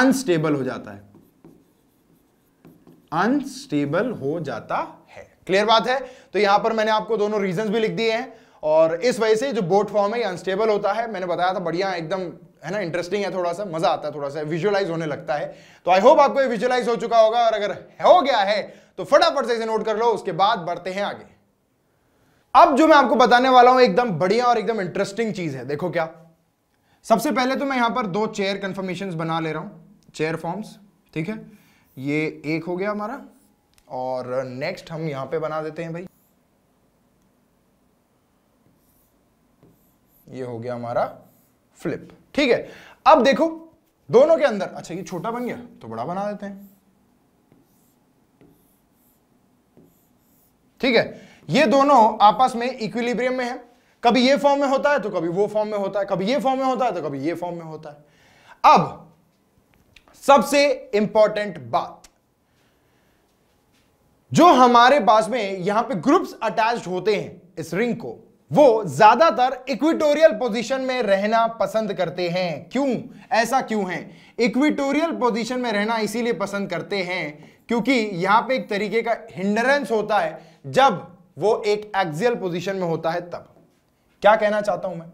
अनस्टेबल हो जाता है अनस्टेबल हो जाता है क्लियर बात है तो यहां पर मैंने आपको दोनों रीजंस भी लिख दिए हैं और इस वजह से जो बोट फॉर्म है ये अनस्टेबल होता है मैंने बताया था बढ़िया एकदम है ना इंटरेस्टिंग है थोड़ा सा मजा आता है थोड़ा सा विजुअलाइज होने लगता है तो आई होप आपको ये विजुअलाइज हो चुका होगा और अगर हो गया है तो फटाफट से इसे नोट कर लो उसके बाद बढ़ते हैं आगे अब जो मैं आपको बताने वाला हूं एकदम बढ़िया और एकदम इंटरेस्टिंग चीज है देखो क्या सबसे पहले तो मैं यहां पर दो चेयर कन्फर्मेशन बना ले रहा हूं चेयर फॉर्म्स ठीक है ये एक हो गया हमारा और नेक्स्ट हम यहां पे बना देते हैं भाई ये हो गया हमारा फ्लिप ठीक है अब देखो दोनों के अंदर अच्छा ये छोटा बन गया तो बड़ा बना देते हैं ठीक है ये दोनों आपस में इक्विलिब्रियम में है कभी ये फॉर्म में होता है तो कभी वो फॉर्म में होता है कभी ये फॉर्म में होता है तो कभी ये फॉर्म में होता है अब सबसे इंपॉर्टेंट बात जो हमारे पास में यहां पे ग्रुप्स अटैच्ड होते हैं इस रिंग को वो ज्यादातर इक्विटोरियल पोजीशन में रहना पसंद करते हैं क्यों ऐसा क्यों है इक्विटोरियल पोजीशन में रहना इसीलिए पसंद करते हैं क्योंकि यहां पे एक तरीके का हिंडरेंस होता है जब वो एक एक्सियल पोजीशन में होता है तब क्या कहना चाहता हूं मैं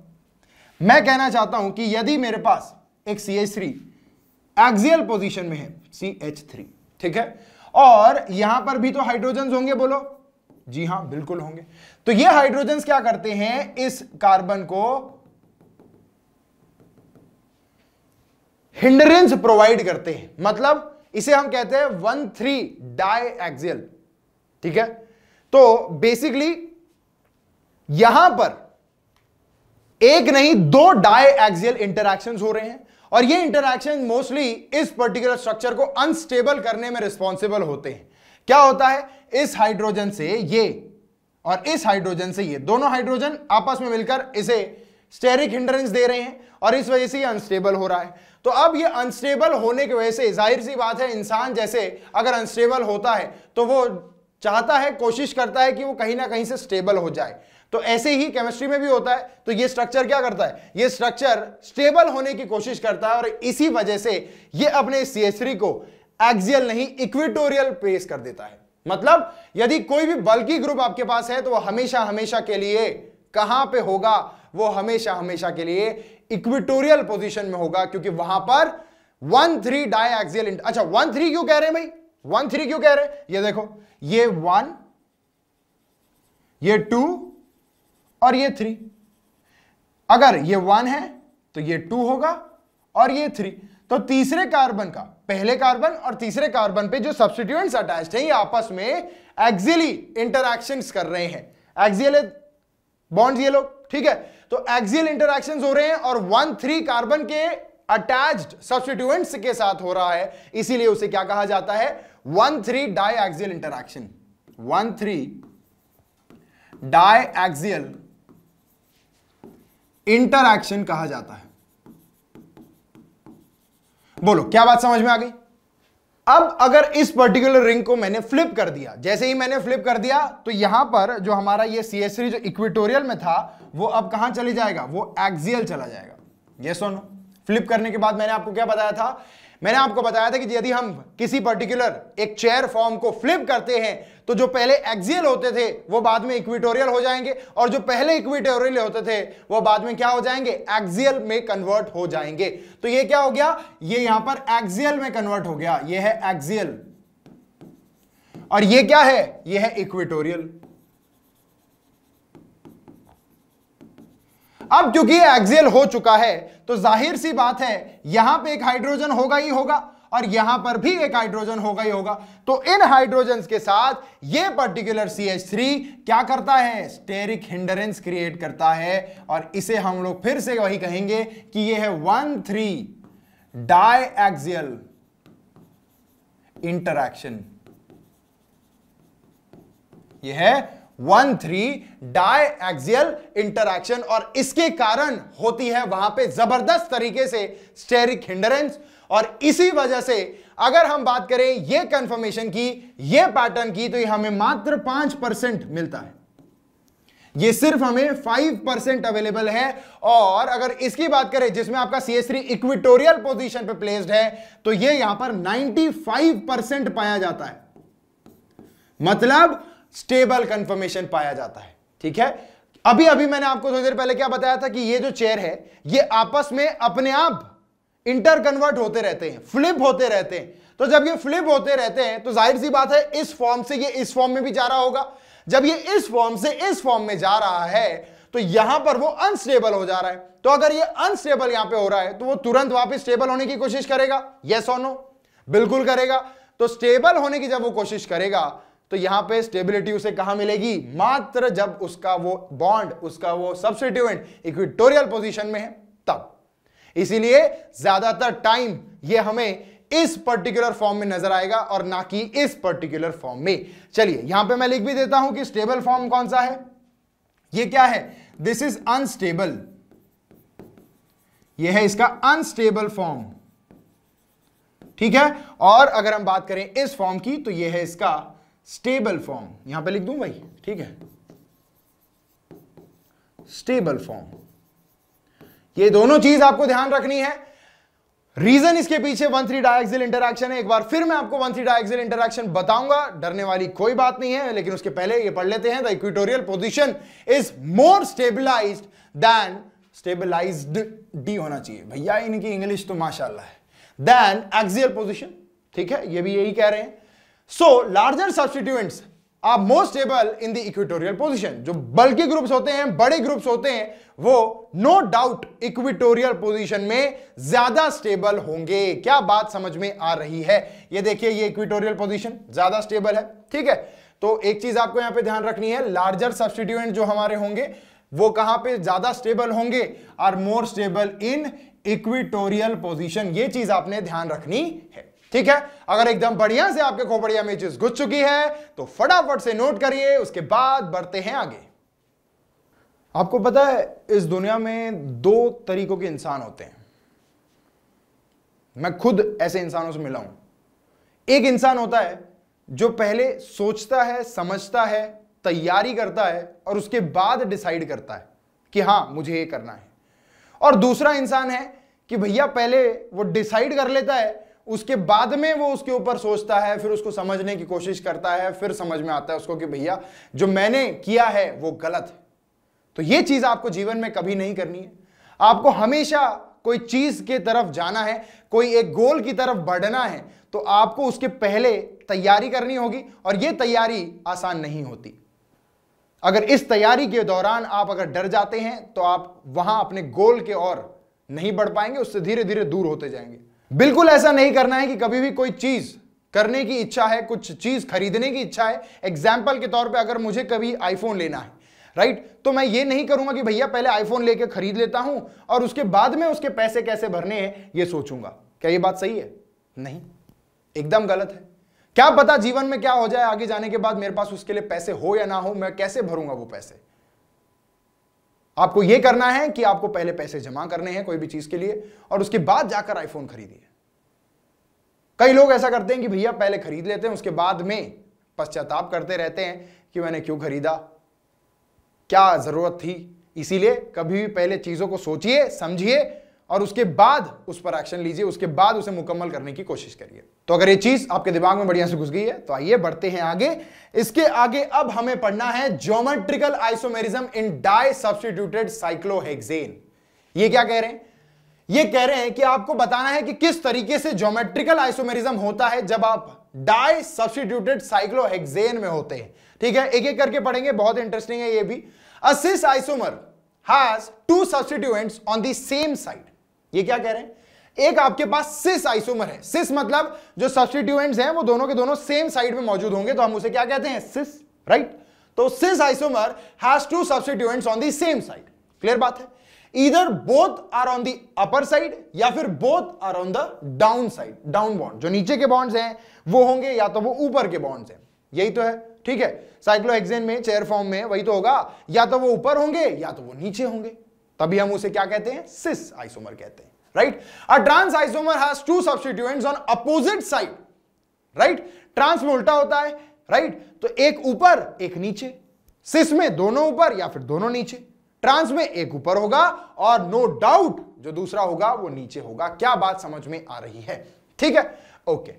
मैं कहना चाहता हूं कि यदि मेरे पास एक C H three axial position में है सी एच थ्री ठीक है और यहां पर भी तो हाइड्रोजन होंगे बोलो जी हां बिल्कुल होंगे तो ये हाइड्रोजन क्या करते हैं इस कार्बन को हिंडरेंस प्रोवाइड करते हैं मतलब इसे हम कहते हैं वन थ्री डाई एक्सियल ठीक है तो बेसिकली यहां पर एक नहीं दो डाई एक्सियल इंटरैक्शंस हो रहे हैं और ये इंटरैक्शन मोस्टली इस पर्टिकुलर स्ट्रक्चर को अनस्टेबल करने में रिस्पॉन्सिबल होते हैं क्या होता है इस हाइड्रोजन से ये और इस हाइड्रोजन से ये दोनों हाइड्रोजन आपस में मिलकर इसे स्टेरिक हिंड्रेंस दे रहे हैं और इस वजह से ये अनस्टेबल हो रहा है तो अब ये अनस्टेबल होने की वजह से जाहिर सी बात है इंसान जैसे अगर अनस्टेबल होता है तो वो चाहता है कोशिश करता है कि वो कहीं ना कहीं से स्टेबल हो जाए तो ऐसे ही केमिस्ट्री में भी होता है तो ये स्ट्रक्चर क्या करता है ये स्ट्रक्चर स्टेबल होने की कोशिश करता है और इसी वजह से ये अपने सी को एक्सियल नहीं इक्विटोरियल पेस कर देता है मतलब यदि कोई भी बल्कि ग्रुप आपके पास है तो वो हमेशा हमेशा के लिए कहां पे होगा वो हमेशा हमेशा के लिए इक्विटोरियल पोजीशन में होगा क्योंकि वहां पर वन थ्री डायक्सियल अच्छा वन थ्री क्यों कह रहे हैं भाई वन थ्री क्यों कह रहे हैं ये देखो ये वन ये टू और ये थ्री अगर ये वन है तो ये टू होगा और ये थ्री तो तीसरे कार्बन का पहले कार्बन और तीसरे कार्बन पे जो सब्सिट्यूएंट अटैच हैं ये आपस में एक्जिली इंटरक्शन कर रहे हैं एक्सियल बॉन्ड्स ये लोग ठीक है तो एक्सियल इंटरक्शन हो रहे हैं और वन थ्री कार्बन के अटैच्ड सब्सिट्यूएंट के साथ हो रहा है इसीलिए उसे क्या कहा जाता है one three die axial interaction one three die axial interaction कहा जाता है बोलो क्या बात समझ में आ गई अब अगर इस पर्टिकुलर रिंग को मैंने फ्लिप कर दिया जैसे ही मैंने फ्लिप कर दिया तो यहां पर जो हमारा ये सीएसरी जो इक्विटोरियल में था वो अब कहां चली जाएगा वो एक्सियल चला जाएगा ये सोनो फ्लिप करने के बाद मैंने आपको क्या बताया था मैंने आपको बताया था कि यदि हम किसी पर्टिकुलर एक चेयर फॉर्म को फ्लिप करते हैं तो जो पहले एक्सियल होते थे वो बाद में इक्विटोरियल हो जाएंगे और जो पहले इक्विटोरियल होते थे वो बाद में क्या हो जाएंगे एक्सियल में कन्वर्ट हो जाएंगे तो ये क्या हो गया ये यहां पर एक्सियल में कन्वर्ट हो गया ये है एक्सियल और ये क्या है ये है इक्विटोरियल अब क्योंकि एक्सियल हो चुका है तो जाहिर सी बात है यहां पे एक हाइड्रोजन होगा ही होगा और यहां पर भी एक हाइड्रोजन होगा ही होगा तो इन हाइड्रोजन के साथ ये पर्टिकुलर थ्री क्या करता है स्टेरिक हिंडरेंस क्रिएट करता है और इसे हम लोग फिर से वही कहेंगे कि यह है वन थ्री डाइएक्सियल इंटरैक्शन यह है वन थ्री डायल इंटरक्शन और इसके कारण होती है वहां पे जबरदस्त तरीके से स्टेरिक हिंडरेंस और इसी वजह से अगर हम बात करें ये कंफर्मेशन की ये पैटर्न की तो ये हमें मात्र पांच परसेंट मिलता है ये सिर्फ हमें फाइव परसेंट अवेलेबल है और अगर इसकी बात करें जिसमें आपका C S three equatorial position पर प्लेस्ड है तो ये यहां पर फाइव परसेंट पाया जाता है मतलब स्टेबल कंफर्मेशन पाया जाता है ठीक है अभी अभी मैंने आपको थोड़ी देर पहले क्या बताया था कि ये जो चेयर है ये आपस में अपने आप इंटर कन्वर्ट होते रहते हैं फ्लिप होते रहते हैं तो जब ये फ्लिप होते रहते हैं तो जाहिर सी बात है इस फॉर्म से ये इस फॉर्म में भी जा रहा होगा जब ये इस फॉर्म से इस फॉर्म में जा रहा है तो यहां पर वो अनस्टेबल हो जा रहा है तो अगर ये अनस्टेबल यहां पे हो रहा है तो वो तुरंत वापस स्टेबल होने की कोशिश करेगा यस और नो बिल्कुल करेगा तो स्टेबल होने की जब वो कोशिश करेगा तो यहां पे स्टेबिलिटी उसे कहां मिलेगी मात्र जब उसका वो बॉन्ड उसका वो सब्सिट्यूएंट इक्विटोरियल पोजीशन में है तब इसीलिए ज्यादातर टाइम ये हमें इस पर्टिकुलर फॉर्म में नजर आएगा और ना कि इस पर्टिकुलर फॉर्म में चलिए यहां पे मैं लिख भी देता हूं कि स्टेबल फॉर्म कौन सा है ये क्या है दिस इज अनस्टेबल ये है इसका अनस्टेबल फॉर्म ठीक है और अगर हम बात करें इस फॉर्म की तो ये है इसका स्टेबल फॉर्म यहां पे लिख दूं भाई ठीक है स्टेबल फॉर्म ये दोनों चीज आपको ध्यान रखनी है रीजन इसके पीछे वन थ्री डायक्सिल इंटरक्शन है एक बार फिर मैं आपको वन थ्री डायक्सिल इंटरेक्शन बताऊंगा डरने वाली कोई बात नहीं है लेकिन उसके पहले ये पढ़ लेते हैं the equatorial position is more stabilize than stabilized होना चाहिए भैया इनकी इंग्लिश तो माशाला है देन एक्सियल पोजिशन ठीक है ये भी यही कह रहे हैं so larger substituents are most stable in the equatorial position जो बल्कि ग्रुप्स होते हैं बड़े ग्रुप्स होते हैं वो नो डाउट इक्विटोरियल पोजीशन में ज्यादा स्टेबल होंगे क्या बात समझ में आ रही है ये देखिए ये इक्विटोरियल पोजीशन ज्यादा स्टेबल है ठीक है तो एक चीज आपको यहां पे ध्यान रखनी है लार्जर सब्सटीट्यूएंट जो हमारे होंगे वो कहां पे ज्यादा स्टेबल होंगे are more stable in equatorial position ये चीज आपने ध्यान रखनी है ठीक है अगर एकदम बढ़िया से आपके खोपड़िया में चीज घुस चुकी है तो फटाफट से नोट करिए उसके बाद बढ़ते हैं आगे आपको पता है इस दुनिया में दो तरीकों के इंसान होते हैं मैं खुद ऐसे इंसानों से मिला हूं एक इंसान होता है जो पहले सोचता है समझता है तैयारी करता है और उसके बाद डिसाइड करता है कि हाँ मुझे ये करना है और दूसरा इंसान है कि भैया पहले वो डिसाइड कर लेता है उसके बाद में वो उसके ऊपर सोचता है फिर उसको समझने की कोशिश करता है फिर समझ में आता है उसको कि भैया जो मैंने किया है वो गलत है तो ये चीज आपको जीवन में कभी नहीं करनी है आपको हमेशा कोई चीज के तरफ जाना है कोई एक गोल की तरफ बढ़ना है तो आपको उसके पहले तैयारी करनी होगी और ये तैयारी आसान नहीं होती अगर इस तैयारी के दौरान आप अगर डर जाते हैं तो आप वहां अपने गोल के और नहीं बढ़ पाएंगे उससे धीरे धीरे दूर होते जाएंगे बिल्कुल ऐसा नहीं करना है कि कभी भी कोई चीज करने की इच्छा है कुछ चीज खरीदने की इच्छा है एग्जाम्पल के तौर पर अगर मुझे कभी आईफोन लेना है राइट right? तो मैं ये नहीं करूंगा कि भैया पहले आईफोन लेके खरीद लेता हूं और उसके बाद में उसके पैसे कैसे भरने हैं ये सोचूंगा क्या ये बात सही है नहीं एकदम गलत है क्या पता जीवन में क्या हो जाए आगे जाने के बाद मेरे पास उसके लिए पैसे हो या ना हो मैं कैसे भरूंगा वो पैसे आपको यह करना है कि आपको पहले पैसे जमा करने हैं कोई भी चीज के लिए और उसके बाद जाकर आईफोन खरीदिए कई लोग ऐसा करते हैं कि भैया पहले खरीद लेते हैं उसके बाद में पश्चाताप करते रहते हैं कि मैंने क्यों खरीदा क्या जरूरत थी इसीलिए कभी भी पहले चीजों को सोचिए समझिए और उसके बाद उस पर एक्शन लीजिए उसके बाद उसे मुकम्मल करने की कोशिश करिए तो अगर ये चीज आपके दिमाग में बढ़िया से घुस गई है तो आइए बढ़ते हैं आगे इसके आगे अब हमें पढ़ना है geometrical isomerism in disubstituted cyclohexane ये क्या कह रहे हैं ये कह रहे हैं कि आपको बताना है कि किस तरीके से ज्योमेट्रिकल आइसोमेरिज्म होता है जब आप डाई सब्सटीट्यूटेड साइक्लोहेक्सेन में होते हैं ठीक है एक एक करके पढ़ेंगे बहुत इंटरेस्टिंग है ये भी a cis isomer has two substituents on the same side ये क्या कह रहे हैं एक आपके पास सिस आइसोमर है सिस मतलब जो सब्सटीट्यूएंट्स हैं वो दोनों के दोनों सेम साइड में मौजूद होंगे तो हम उसे क्या कहते हैं सिस राइट तो cis isomer has two substituents on the same side clear बात है इधर both are on the upper side या फिर both are on the down side down bond जो नीचे के बॉन्ड्स हैं वो होंगे या तो वो ऊपर के बॉन्ड्स हैं यही तो है ठीक है साइक्लोहेक्सेन में चेयर फॉर्म में वही तो होगा या तो वो ऊपर होंगे या तो वो नीचे होंगे तभी हम उसे क्या कहते हैं सिस आइसोमर कहते हैं right a trans isomer has two substituents on opposite side right trans में उल्टा होता है राइट right? तो एक ऊपर एक नीचे सिस में दोनों ऊपर या फिर दोनों नीचे ट्रांस में एक ऊपर होगा और नो no डाउट जो दूसरा होगा वो नीचे होगा क्या बात समझ में आ रही है ठीक है okay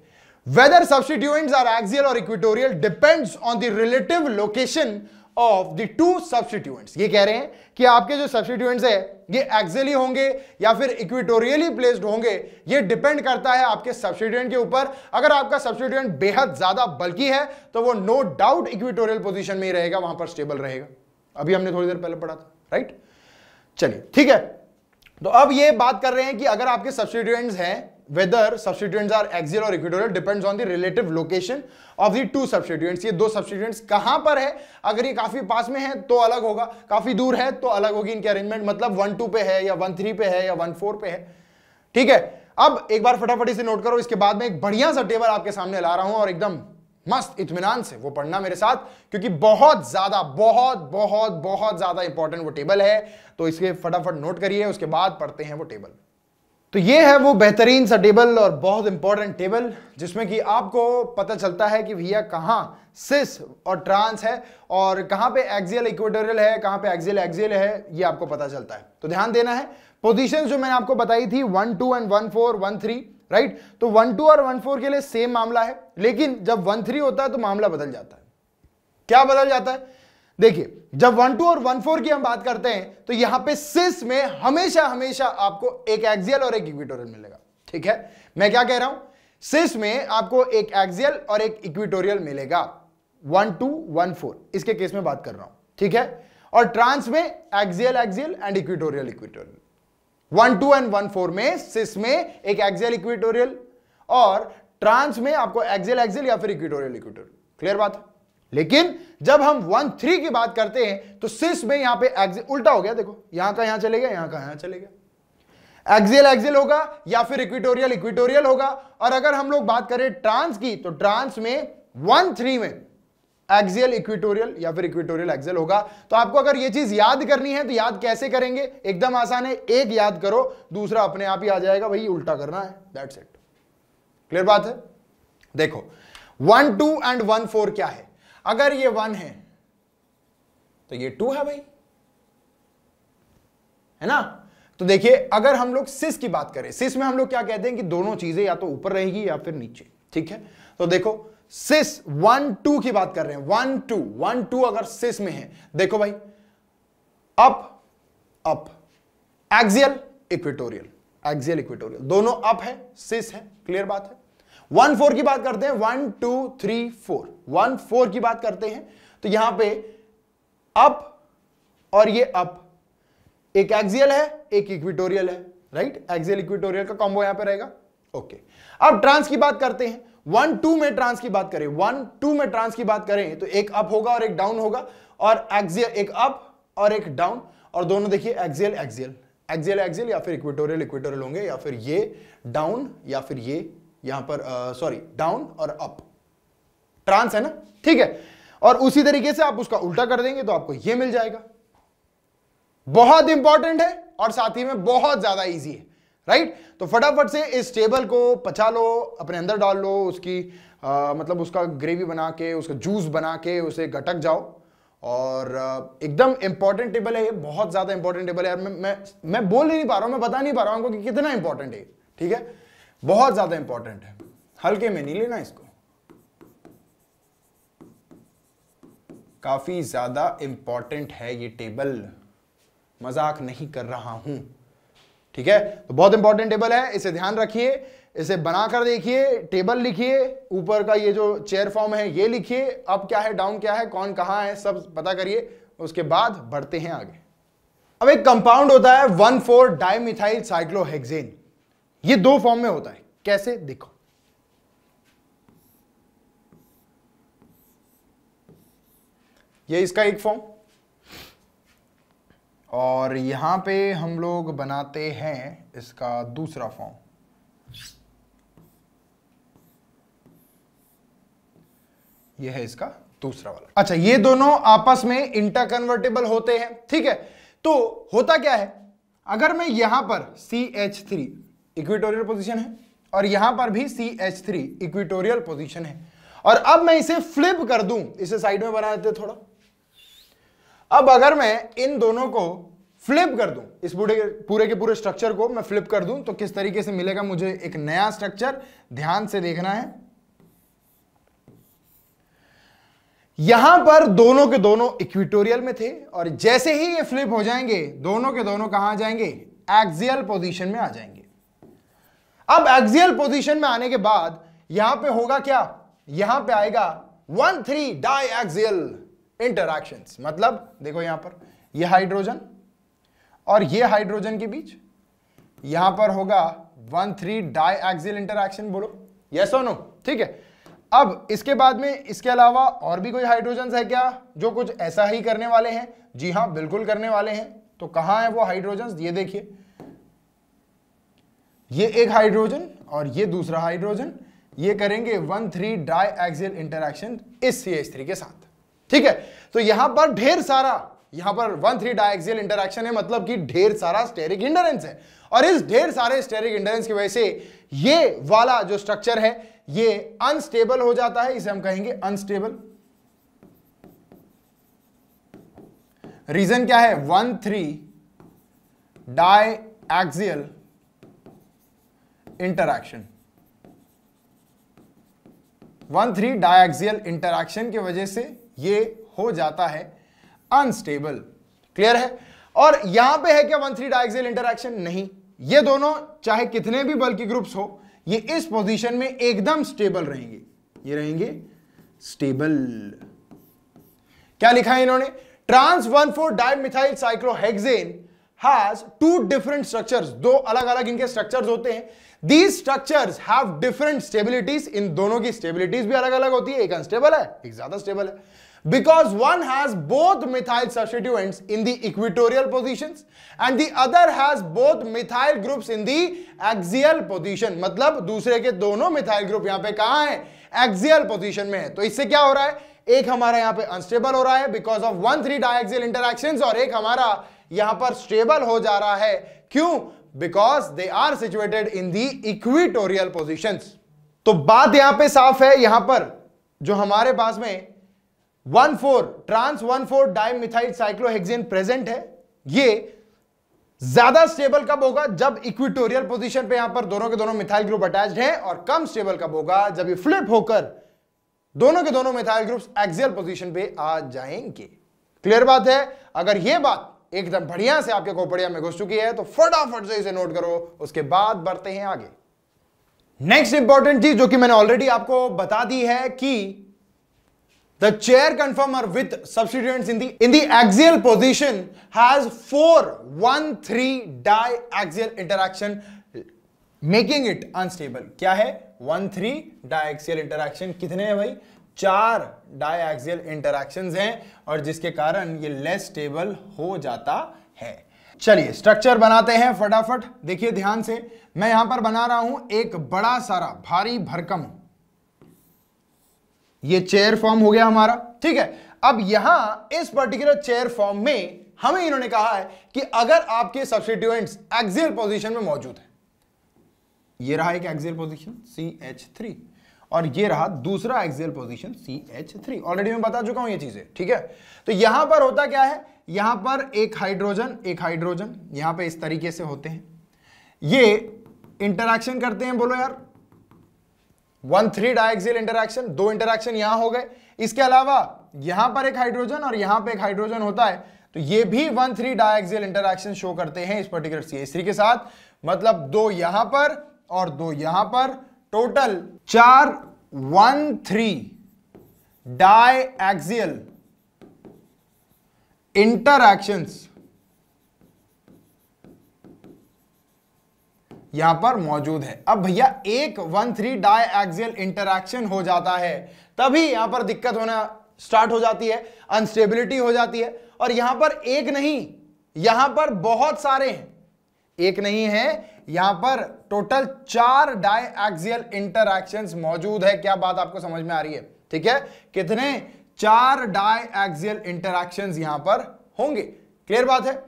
whether substituents are axial और equatorial depends on the relative location of the two substituent ये कह रहे हैं कि आपके जो सब्सटीट्यूएंट्स है ये एक्सली होंगे या फिर इक्विटोरियली प्लेस्ड होंगे ये डिपेंड करता है आपके सब्सिट्यूएंट के ऊपर अगर आपका सब्सिट्यूएंट बेहद ज्यादा बल्कि है तो वो नो डाउट इक्विटोरियल पोजिशन में ही रहेगा वहां पर स्टेबल रहेगा अभी हमने थोड़ी देर पहले पढ़ा था राइट चलिए ठीक है तो अब ये बात कर रहे हैं कि अगर आपके सब्सिट्यूएंट्स हैं whether substituents are axial or equatorial depends on the relative location of the two substituents ये दो substituents कहां पर है अगर ये काफी पास में है तो अलग होगा काफी दूर है तो अलग होगी इनके अरेंजमेंट मतलब वन टू पे है या वन थ्री पे है या वन फोर पे है ठीक है अब एक बार फटाफट इसे नोट करो इसके बाद में एक बढ़िया सा टेबल आपके सामने ला रहा हूं और एकदम मस्त इतमान से वो पढ़ना मेरे साथ क्योंकि बहुत ज्यादा बहुत बहुत बहुत ज्यादा इंपॉर्टेंट वो टेबल है तो इसके फटाफट नोट करिए उसके बाद पढ़ते हैं वो टेबल तो ये है वो बेहतरीन सा टेबल और बहुत इंपॉर्टेंट टेबल जिसमें कि आपको पता चलता है कि भैया कहाँ सिस और ट्रांस है और कहाँ पे एक्सियल इक्वेटोरियल है कहाँ पे एक्सियल एक्सियल है ये आपको पता चलता है तो ध्यान देना है पोजीशंस जो मैंने आपको बताई थी one two and one four one three right तो वन टू और वन फोर के लिए सेम मामला है लेकिन जब वन थ्री होता है तो मामला बदल जाता है क्या बदल जाता है देखिए जब वन टू और वन फोर की हम बात करते हैं तो यहां पे सिस में हमेशा हमेशा आपको एक एक्सियल और एक इक्विटोरियल मिलेगा ठीक है मैं क्या कह रहा हूं सिस में आपको एक एक्सियल और एक इक्विटोरियल मिलेगा वन टू वन फोर इसके केस में बात कर रहा हूं ठीक है और ट्रांस में axial axial and equatorial equatorial one two and one four में सिस में एक एक्सियल इक्विटोरियल और ट्रांस में आपको एक्सियल एक्सियल या फिर इक्विटोरियल इक्विटोरियल क्लियर बात है लेकिन जब हम वन थ्री की बात करते हैं तो सिस में यहां पे उल्टा हो गया देखो यहां का यहां चले गया यहां का यहां चले गया एक्सियल एक्सिल होगा या फिर इक्विटोरियल इक्विटोरियल होगा और अगर हम लोग बात करें ट्रांस की तो ट्रांस में वन थ्री में एक्सियल इक्विटोरियल या फिर इक्विटोरियल एक्सियल होगा तो आपको अगर यह चीज याद करनी है तो याद कैसे करेंगे एकदम आसान है एक याद करो दूसरा अपने आप ही आ जाएगा वही उल्टा करना है दैट्स इट क्लियर बात है देखो one two and one four क्या है अगर ये वन है तो ये टू है भाई है ना तो देखिए अगर हम लोग सिस की बात करें सिस में हम लोग क्या कहते हैं कि दोनों चीजें या तो ऊपर रहेगी या फिर नीचे ठीक है तो देखो सिस वन टू की बात कर रहे हैं वन टू वन टू अगर सिस में है देखो भाई up up axial equatorial axial equatorial दोनों अप है सिस है क्लियर बात है वन फोर की बात करते हैं one two three four one four की बात करते हैं तो यहां पे अप और ये अप एक एक्सियल है एक इक्विटोरियल है राइट एक्सियल इक्विटोरियल का कॉम्बो यहां पे रहेगा ओके अब ट्रांस की बात करते हैं वन टू में ट्रांस की बात करें वन टू में ट्रांस की बात करें तो एक अप होगा और एक डाउन होगा और एक्सियल एक अप और एक डाउन और दोनों देखिए एक्सियल एक्सियल एक्सियल एक्सियल या फिर इक्विटोरियल इक्विटोरियल होंगे या फिर ये डाउन या फिर ये यहां पर सॉरी डाउन और अप ट्रांस है ना ठीक है और उसी तरीके से आप उसका उल्टा कर देंगे तो आपको यह मिल जाएगा बहुत इंपॉर्टेंट है और साथ ही में बहुत ज्यादा इजी है राइट तो फटाफट से इस टेबल को पचा लो अपने अंदर डाल लो उसकी आ, मतलब उसका ग्रेवी बना के उसका जूस बना के उसे घटक जाओ और एकदम इंपॉर्टेंट टेबल है ये बहुत ज्यादा इंपॉर्टेंट टेबल है मैं मैं मैं बोल नहीं पा रहा हूं मैं बता नहीं पा रहा हूँ कि कितना इंपॉर्टेंट है ठीक है बहुत ज्यादा इंपॉर्टेंट है हल्के में नहीं लेना इसको काफी ज्यादा इंपॉर्टेंट है ये टेबल मजाक नहीं कर रहा हूं ठीक है तो बहुत इंपॉर्टेंट टेबल है इसे ध्यान रखिए इसे बनाकर देखिए टेबल लिखिए ऊपर का ये जो चेयर फॉर्म है ये लिखिए अब क्या है डाउन क्या है कौन कहां है सब पता करिए उसके बाद बढ़ते हैं आगे अब एक कंपाउंड होता है वन फोर डाइमिथाइल साइक्लोहेक्सेन ये दो फॉर्म में होता है कैसे देखो ये इसका एक फॉर्म और यहां पे हम लोग बनाते हैं इसका दूसरा फॉर्म यह है इसका दूसरा वाला अच्छा ये दोनों आपस में इंटरकन्वर्टेबल होते हैं ठीक है तो होता क्या है अगर मैं यहां पर C H three equatorial position है और यहां पर भी C H three equatorial position है और अब मैं इसे फ्लिप कर दू इसे साइड में बना देते थोड़ा अब अगर मैं इन दोनों को फ्लिप कर दूं इस पूरे पूरे के पूरे स्ट्रक्चर को मैं फ्लिप कर दूं तो किस तरीके से मिलेगा मुझे एक नया स्ट्रक्चर ध्यान से देखना है यहां पर दोनों के दोनों इक्विटोरियल में थे और जैसे ही ये फ्लिप हो जाएंगे दोनों के दोनों कहां जाएंगे एक्सियल पोजीशन में आ जाएंगे अब एक्सियल पोजीशन में आने के बाद यहां पे होगा क्या यहां पे आएगा one three die axial interaction मतलब देखो यहां पर ये हाइड्रोजन और ये हाइड्रोजन के बीच यहां पर होगा one three die axial interaction बोलो यस और नो ठीक है अब इसके बाद में इसके अलावा और भी कोई हाइड्रोजन है क्या जो कुछ ऐसा ही करने वाले हैं जी हां बिल्कुल करने वाले हैं तो कहां है वो हाइड्रोजन ये देखिए ये एक हाइड्रोजन और ये दूसरा हाइड्रोजन ये करेंगे one three die axial interaction इस सी एच थ्री के साथ ठीक है तो यहां पर ढेर सारा यहां पर वन थ्री एक्सियल इंटरक्शन है मतलब कि ढेर सारा स्टेरिक इंडरेंस है और इस ढेर सारे स्टेरिक इंडरेंस की वजह से ये वाला जो स्ट्रक्चर है ये अनस्टेबल हो जाता है इसे हम कहेंगे अनस्टेबल रीजन क्या है one three die axial interaction one three diaxial interaction की वजह से ये हो जाता है अनस्टेबल क्लियर है और यहां पे है क्या वन थ्री डायक्सियल इंटरक्शन नहीं ये दोनों चाहे कितने भी बल्कि ग्रुप्स हो ये इस पोजीशन में एकदम स्टेबल रहेंगे ये रहेंगे स्टेबल क्या लिखा है इन्होंने trans one four dimethyl cyclohexane has two different structures दो अलग अलग इनके स्ट्रक्चर्स होते हैं these structure have different stabilities इन दोनों की स्टेबिलिटीज भी अलग अलग होती है एक अनस्टेबल है एक ज्यादा स्टेबल है because one has both methyl substituents in the equatorial position and the other has both methyl group in the axial position मतलब दूसरे के दोनों मिथाइल ग्रुप यहां पर कहा है एक्सियल पोजिशन में है तो इससे क्या हो रहा है एक हमारा यहां पर अनस्टेबल हो रहा है because of one three diaxial interaction और एक हमारा यहां पर स्टेबल हो जा रहा है क्यों because they are situated in the equatorial position तो बात यहां पे साफ है यहां पर जो हमारे पास में one four trans one four dimethyl cyclohexene present है ये ज्यादा स्टेबल कब होगा जब इक्विटोरियल पोजीशन पे यहां पर दोनों के दोनों मिथाइल ग्रुप अटैच्ड हैं और कम स्टेबल कब होगा जब ये फ्लिप होकर दोनों के दोनों मिथाइल ग्रुप्स एक्सियल पोजीशन पे आ जाएंगे क्लियर बात है अगर ये बात एकदम बढ़िया से आपके कोपड़िया में घुस चुकी है तो फटाफट से इसे नोट करो उसके बाद बढ़ते हैं आगे नेक्स्ट इंपॉर्टेंट चीज जो कि मैंने ऑलरेडी आपको बता दी है कि the chair conformer with substituent in the in the axial position has four one three die axial interaction making it unstable क्या है one three die axial interaction कितने हैं भाई चार डायक्सियल इंटरक्शन हैं और जिसके कारण ये लेस स्टेबल हो जाता है चलिए स्ट्रक्चर बनाते हैं फटाफट देखिए ध्यान से मैं यहां पर बना रहा हूं एक बड़ा सारा भारी भरकम ये चेयर फॉर्म हो गया हमारा ठीक है अब यहां इस पर्टिकुलर चेयर फॉर्म में हमें इन्होंने कहा है कि अगर आपके सब्सिट्यूएंट एक्सियल पोजिशन में मौजूद है ये रहा एक axial position C H three और ये रहा दूसरा axial position C H three already मैं बता चुका हूं ये चीजें ठीक है तो यहां पर होता क्या है यहां पर एक हाइड्रोजन एक हाइड्रोजन यहां पर इस तरीके से होते हैं ये इंटरक्शन करते हैं बोलो यार वन थ्री डायक्सियल इंटरक्शन दो इंटरैक्शन यहां हो गए इसके अलावा यहां पर एक हाइड्रोजन और यहां पर एक हाइड्रोजन होता है तो ये भी one three diaxial interaction show करते हैं इस पर्टिकुलर थ्री के साथ मतलब दो यहां पर और दो यहां पर टोटल चार one three die axial interactions यहां पर मौजूद है अब भैया एक one three die axial interaction हो जाता है तभी यहां पर दिक्कत होना स्टार्ट हो जाती है अनस्टेबिलिटी हो जाती है और यहां पर एक नहीं यहां पर बहुत सारे हैं एक नहीं है यहां पर टोटल चार डाई इंटरक्शन मौजूद है क्या बात आपको समझ में आ रही है ठीक है कितने चार डाई इंटरक्शन यहां पर होंगे क्लियर बात है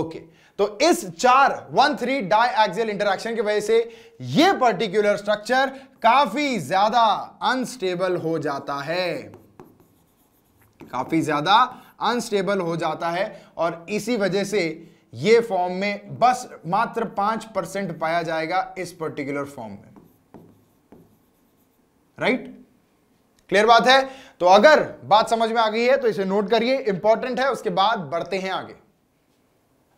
ओके तो इस चार वन थ्री डाई इंटरक्शन की वजह से यह पर्टिकुलर स्ट्रक्चर काफी ज्यादा अनस्टेबल हो जाता है काफी ज्यादा अनस्टेबल हो जाता है और इसी वजह से ये फॉर्म में बस मात्र पांच परसेंट पाया जाएगा इस पर्टिकुलर फॉर्म में राइट right? क्लियर बात है तो अगर बात समझ में आ गई है तो इसे नोट करिए इंपॉर्टेंट है उसके बाद बढ़ते हैं आगे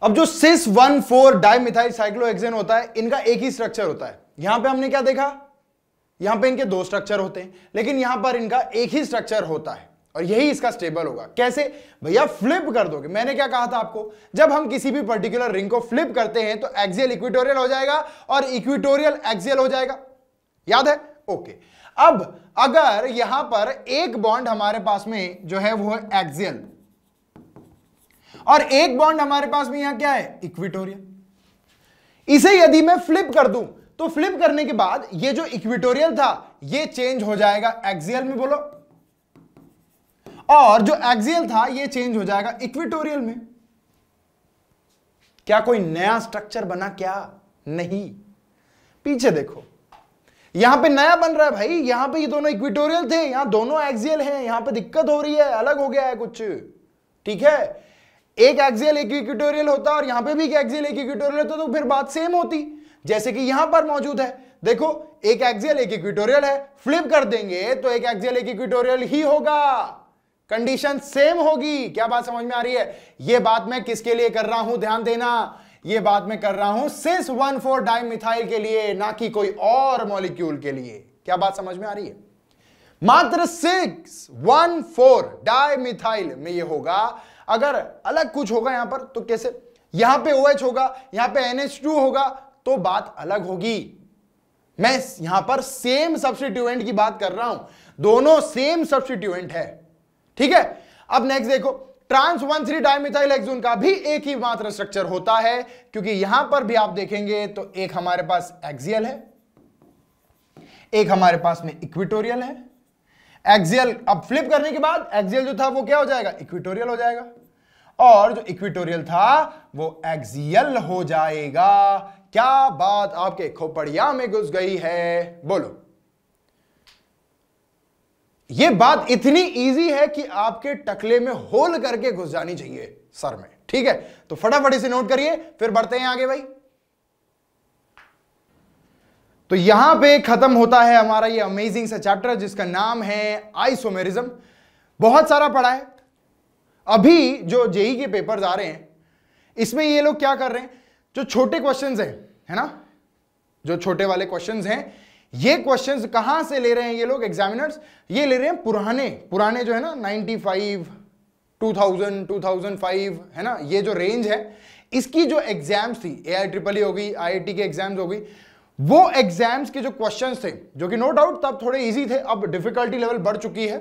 अब जो cis one four dimethyl cyclohexane होता है इनका एक ही स्ट्रक्चर होता है यहां पे हमने क्या देखा यहां पे इनके दो स्ट्रक्चर होते हैं लेकिन यहां पर इनका एक ही स्ट्रक्चर होता है और यही इसका स्टेबल होगा कैसे भैया फ्लिप कर दोगे मैंने क्या कहा था आपको जब हम किसी भी पर्टिकुलर रिंग को फ्लिप करते हैं तो एक्सियल इक्विटोरियल हो जाएगा और इक्विटोरियल एक्सियल हो जाएगा याद है ओके अब अगर यहां पर एक बॉन्ड हमारे पास में जो है वो है एक्सियल और एक बॉन्ड हमारे पास में यहां क्या है इक्विटोरियल इसे यदि मैं फ्लिप कर दूं तो फ्लिप करने के बाद ये जो इक्विटोरियल था ये चेंज हो जाएगा एक्सियल में बोलो और जो एक्सियल था ये चेंज हो जाएगा इक्विटोरियल में क्या कोई नया स्ट्रक्चर बना क्या नहीं पीछे देखो यहां पे नया बन रहा है भाई यहां पे ये दोनों इक्विटोरियल थे यहां दोनों एक्सियल हैं यहां पे दिक्कत हो रही है अलग हो गया है कुछ ठीक है एक एक्सियल एक इक्विटोरियल होता और यहां पे भी एक एक्सियल एक इक्विटोरियल होता तो फिर बात सेम होती जैसे कि यहां पर मौजूद है देखो एक एक्सियल एक इक्विटोरियल है फ्लिप कर देंगे तो एक एक्सियल एक इक्विटोरियल ही होगा कंडीशन सेम होगी क्या बात समझ में आ रही है ये बात मैं किसके लिए कर रहा हूं ध्यान देना ये बात मैं कर रहा हूं cis one four dim methyl के लिए ना कि कोई और मॉलिक्यूल के लिए क्या बात समझ में आ रही है मात्र सिक्स वन फोर मिथाइल में ये होगा अगर अलग कुछ होगा यहां पर तो कैसे यहां पे OH होगा यहां पे NH2 होगा तो बात अलग होगी मैं यहां पर सेम सब्सिट्यूएंट की बात कर रहा हूं दोनों सेम सब्सिट्यूएंट है ठीक है अब नेक्स्ट देखो ट्रांस वन थ्री डायमिथाइल एक्सोन का भी एक ही मात्र स्ट्रक्चर होता है क्योंकि यहां पर भी आप देखेंगे तो एक हमारे पास एक्सियल है एक हमारे पास में इक्विटोरियल है एक्सियल अब फ्लिप करने के बाद एक्सियल जो था वो क्या हो जाएगा इक्विटोरियल हो जाएगा और जो इक्विटोरियल था वो एक्सियल हो जाएगा क्या बात आपके खोपड़िया में घुस गई है बोलो ये बात इतनी इजी है कि आपके टकले में होल करके घुस जानी चाहिए सर में ठीक है तो फटाफट इसे नोट करिए फिर बढ़ते हैं आगे भाई तो यहां पे खत्म होता है हमारा ये अमेजिंग सा चैप्टर जिसका नाम है आइसोमेरिज्म बहुत सारा पढ़ा है अभी जो जेई के पेपर आ रहे हैं इसमें ये लोग क्या कर रहे हैं जो छोटे क्वेश्चंस हैं है ना जो छोटे वाले क्वेश्चंस हैं ये क्वेश्चंस कहां से ले रहे हैं ये लोग एग्जामिनर्स ये ले रहे हैं पुराने पुराने जो है ना 95 2000 2005 है ना ये जो रेंज है इसकी जो एग्जाम्स थी ए आई ट्रिपल ई होगी आई के एग्जाम्स होगी वो एग्जाम्स के जो क्वेश्चन थे जो कि नो डाउट तब थोड़े ईजी थे अब डिफिकल्टी लेवल बढ़ चुकी है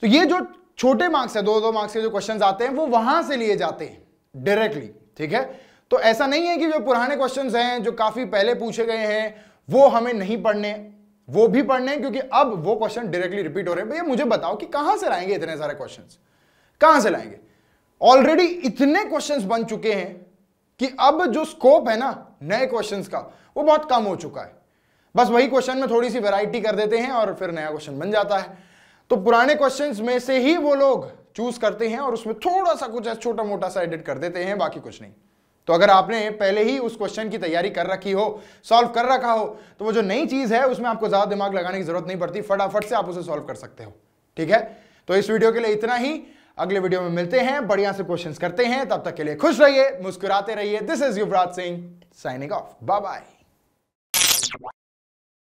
तो ये जो छोटे मार्क्स है दो दो मार्क्स के जो क्वेश्चन आते हैं वो वहां से लिए जाते हैं डायरेक्टली ठीक है तो ऐसा नहीं है कि जो पुराने क्वेश्चन हैं जो काफी पहले पूछे गए हैं वो हमें नहीं पढ़ने वो भी पढ़ने क्योंकि अब वो क्वेश्चन डायरेक्टली रिपीट हो रहे हैं भैया मुझे बताओ कि कहां से लाएंगे इतने सारे क्वेश्चन कहां से लाएंगे ऑलरेडी इतने क्वेश्चन बन चुके हैं कि अब जो स्कोप है ना नए क्वेश्चन का वो बहुत कम हो चुका है बस वही क्वेश्चन में थोड़ी सी वेराइटी कर देते हैं और फिर नया क्वेश्चन बन जाता है तो पुराने क्वेश्चंस में से ही वो लोग चूज करते हैं और उसमें थोड़ा सा कुछ छोटा मोटा सा एडिट कर देते हैं बाकी कुछ नहीं तो अगर आपने पहले ही उस क्वेश्चन की तैयारी कर रखी हो सॉल्व कर रखा हो तो वो जो नई चीज़ है उसमें आपको ज़्यादा दिमाग लगाने की जरूरत नहीं पड़ती फटाफट से आप उसे सॉल्व कर सकते हो ठीक है तो इस वीडियो के लिए इतना ही अगले वीडियो में मिलते हैं बढ़िया से क्वेश्चंस करते हैं तब तक के लिए खुश रहिए मुस्कुराते रहिए this is Yuvraj Singh signing off bye bye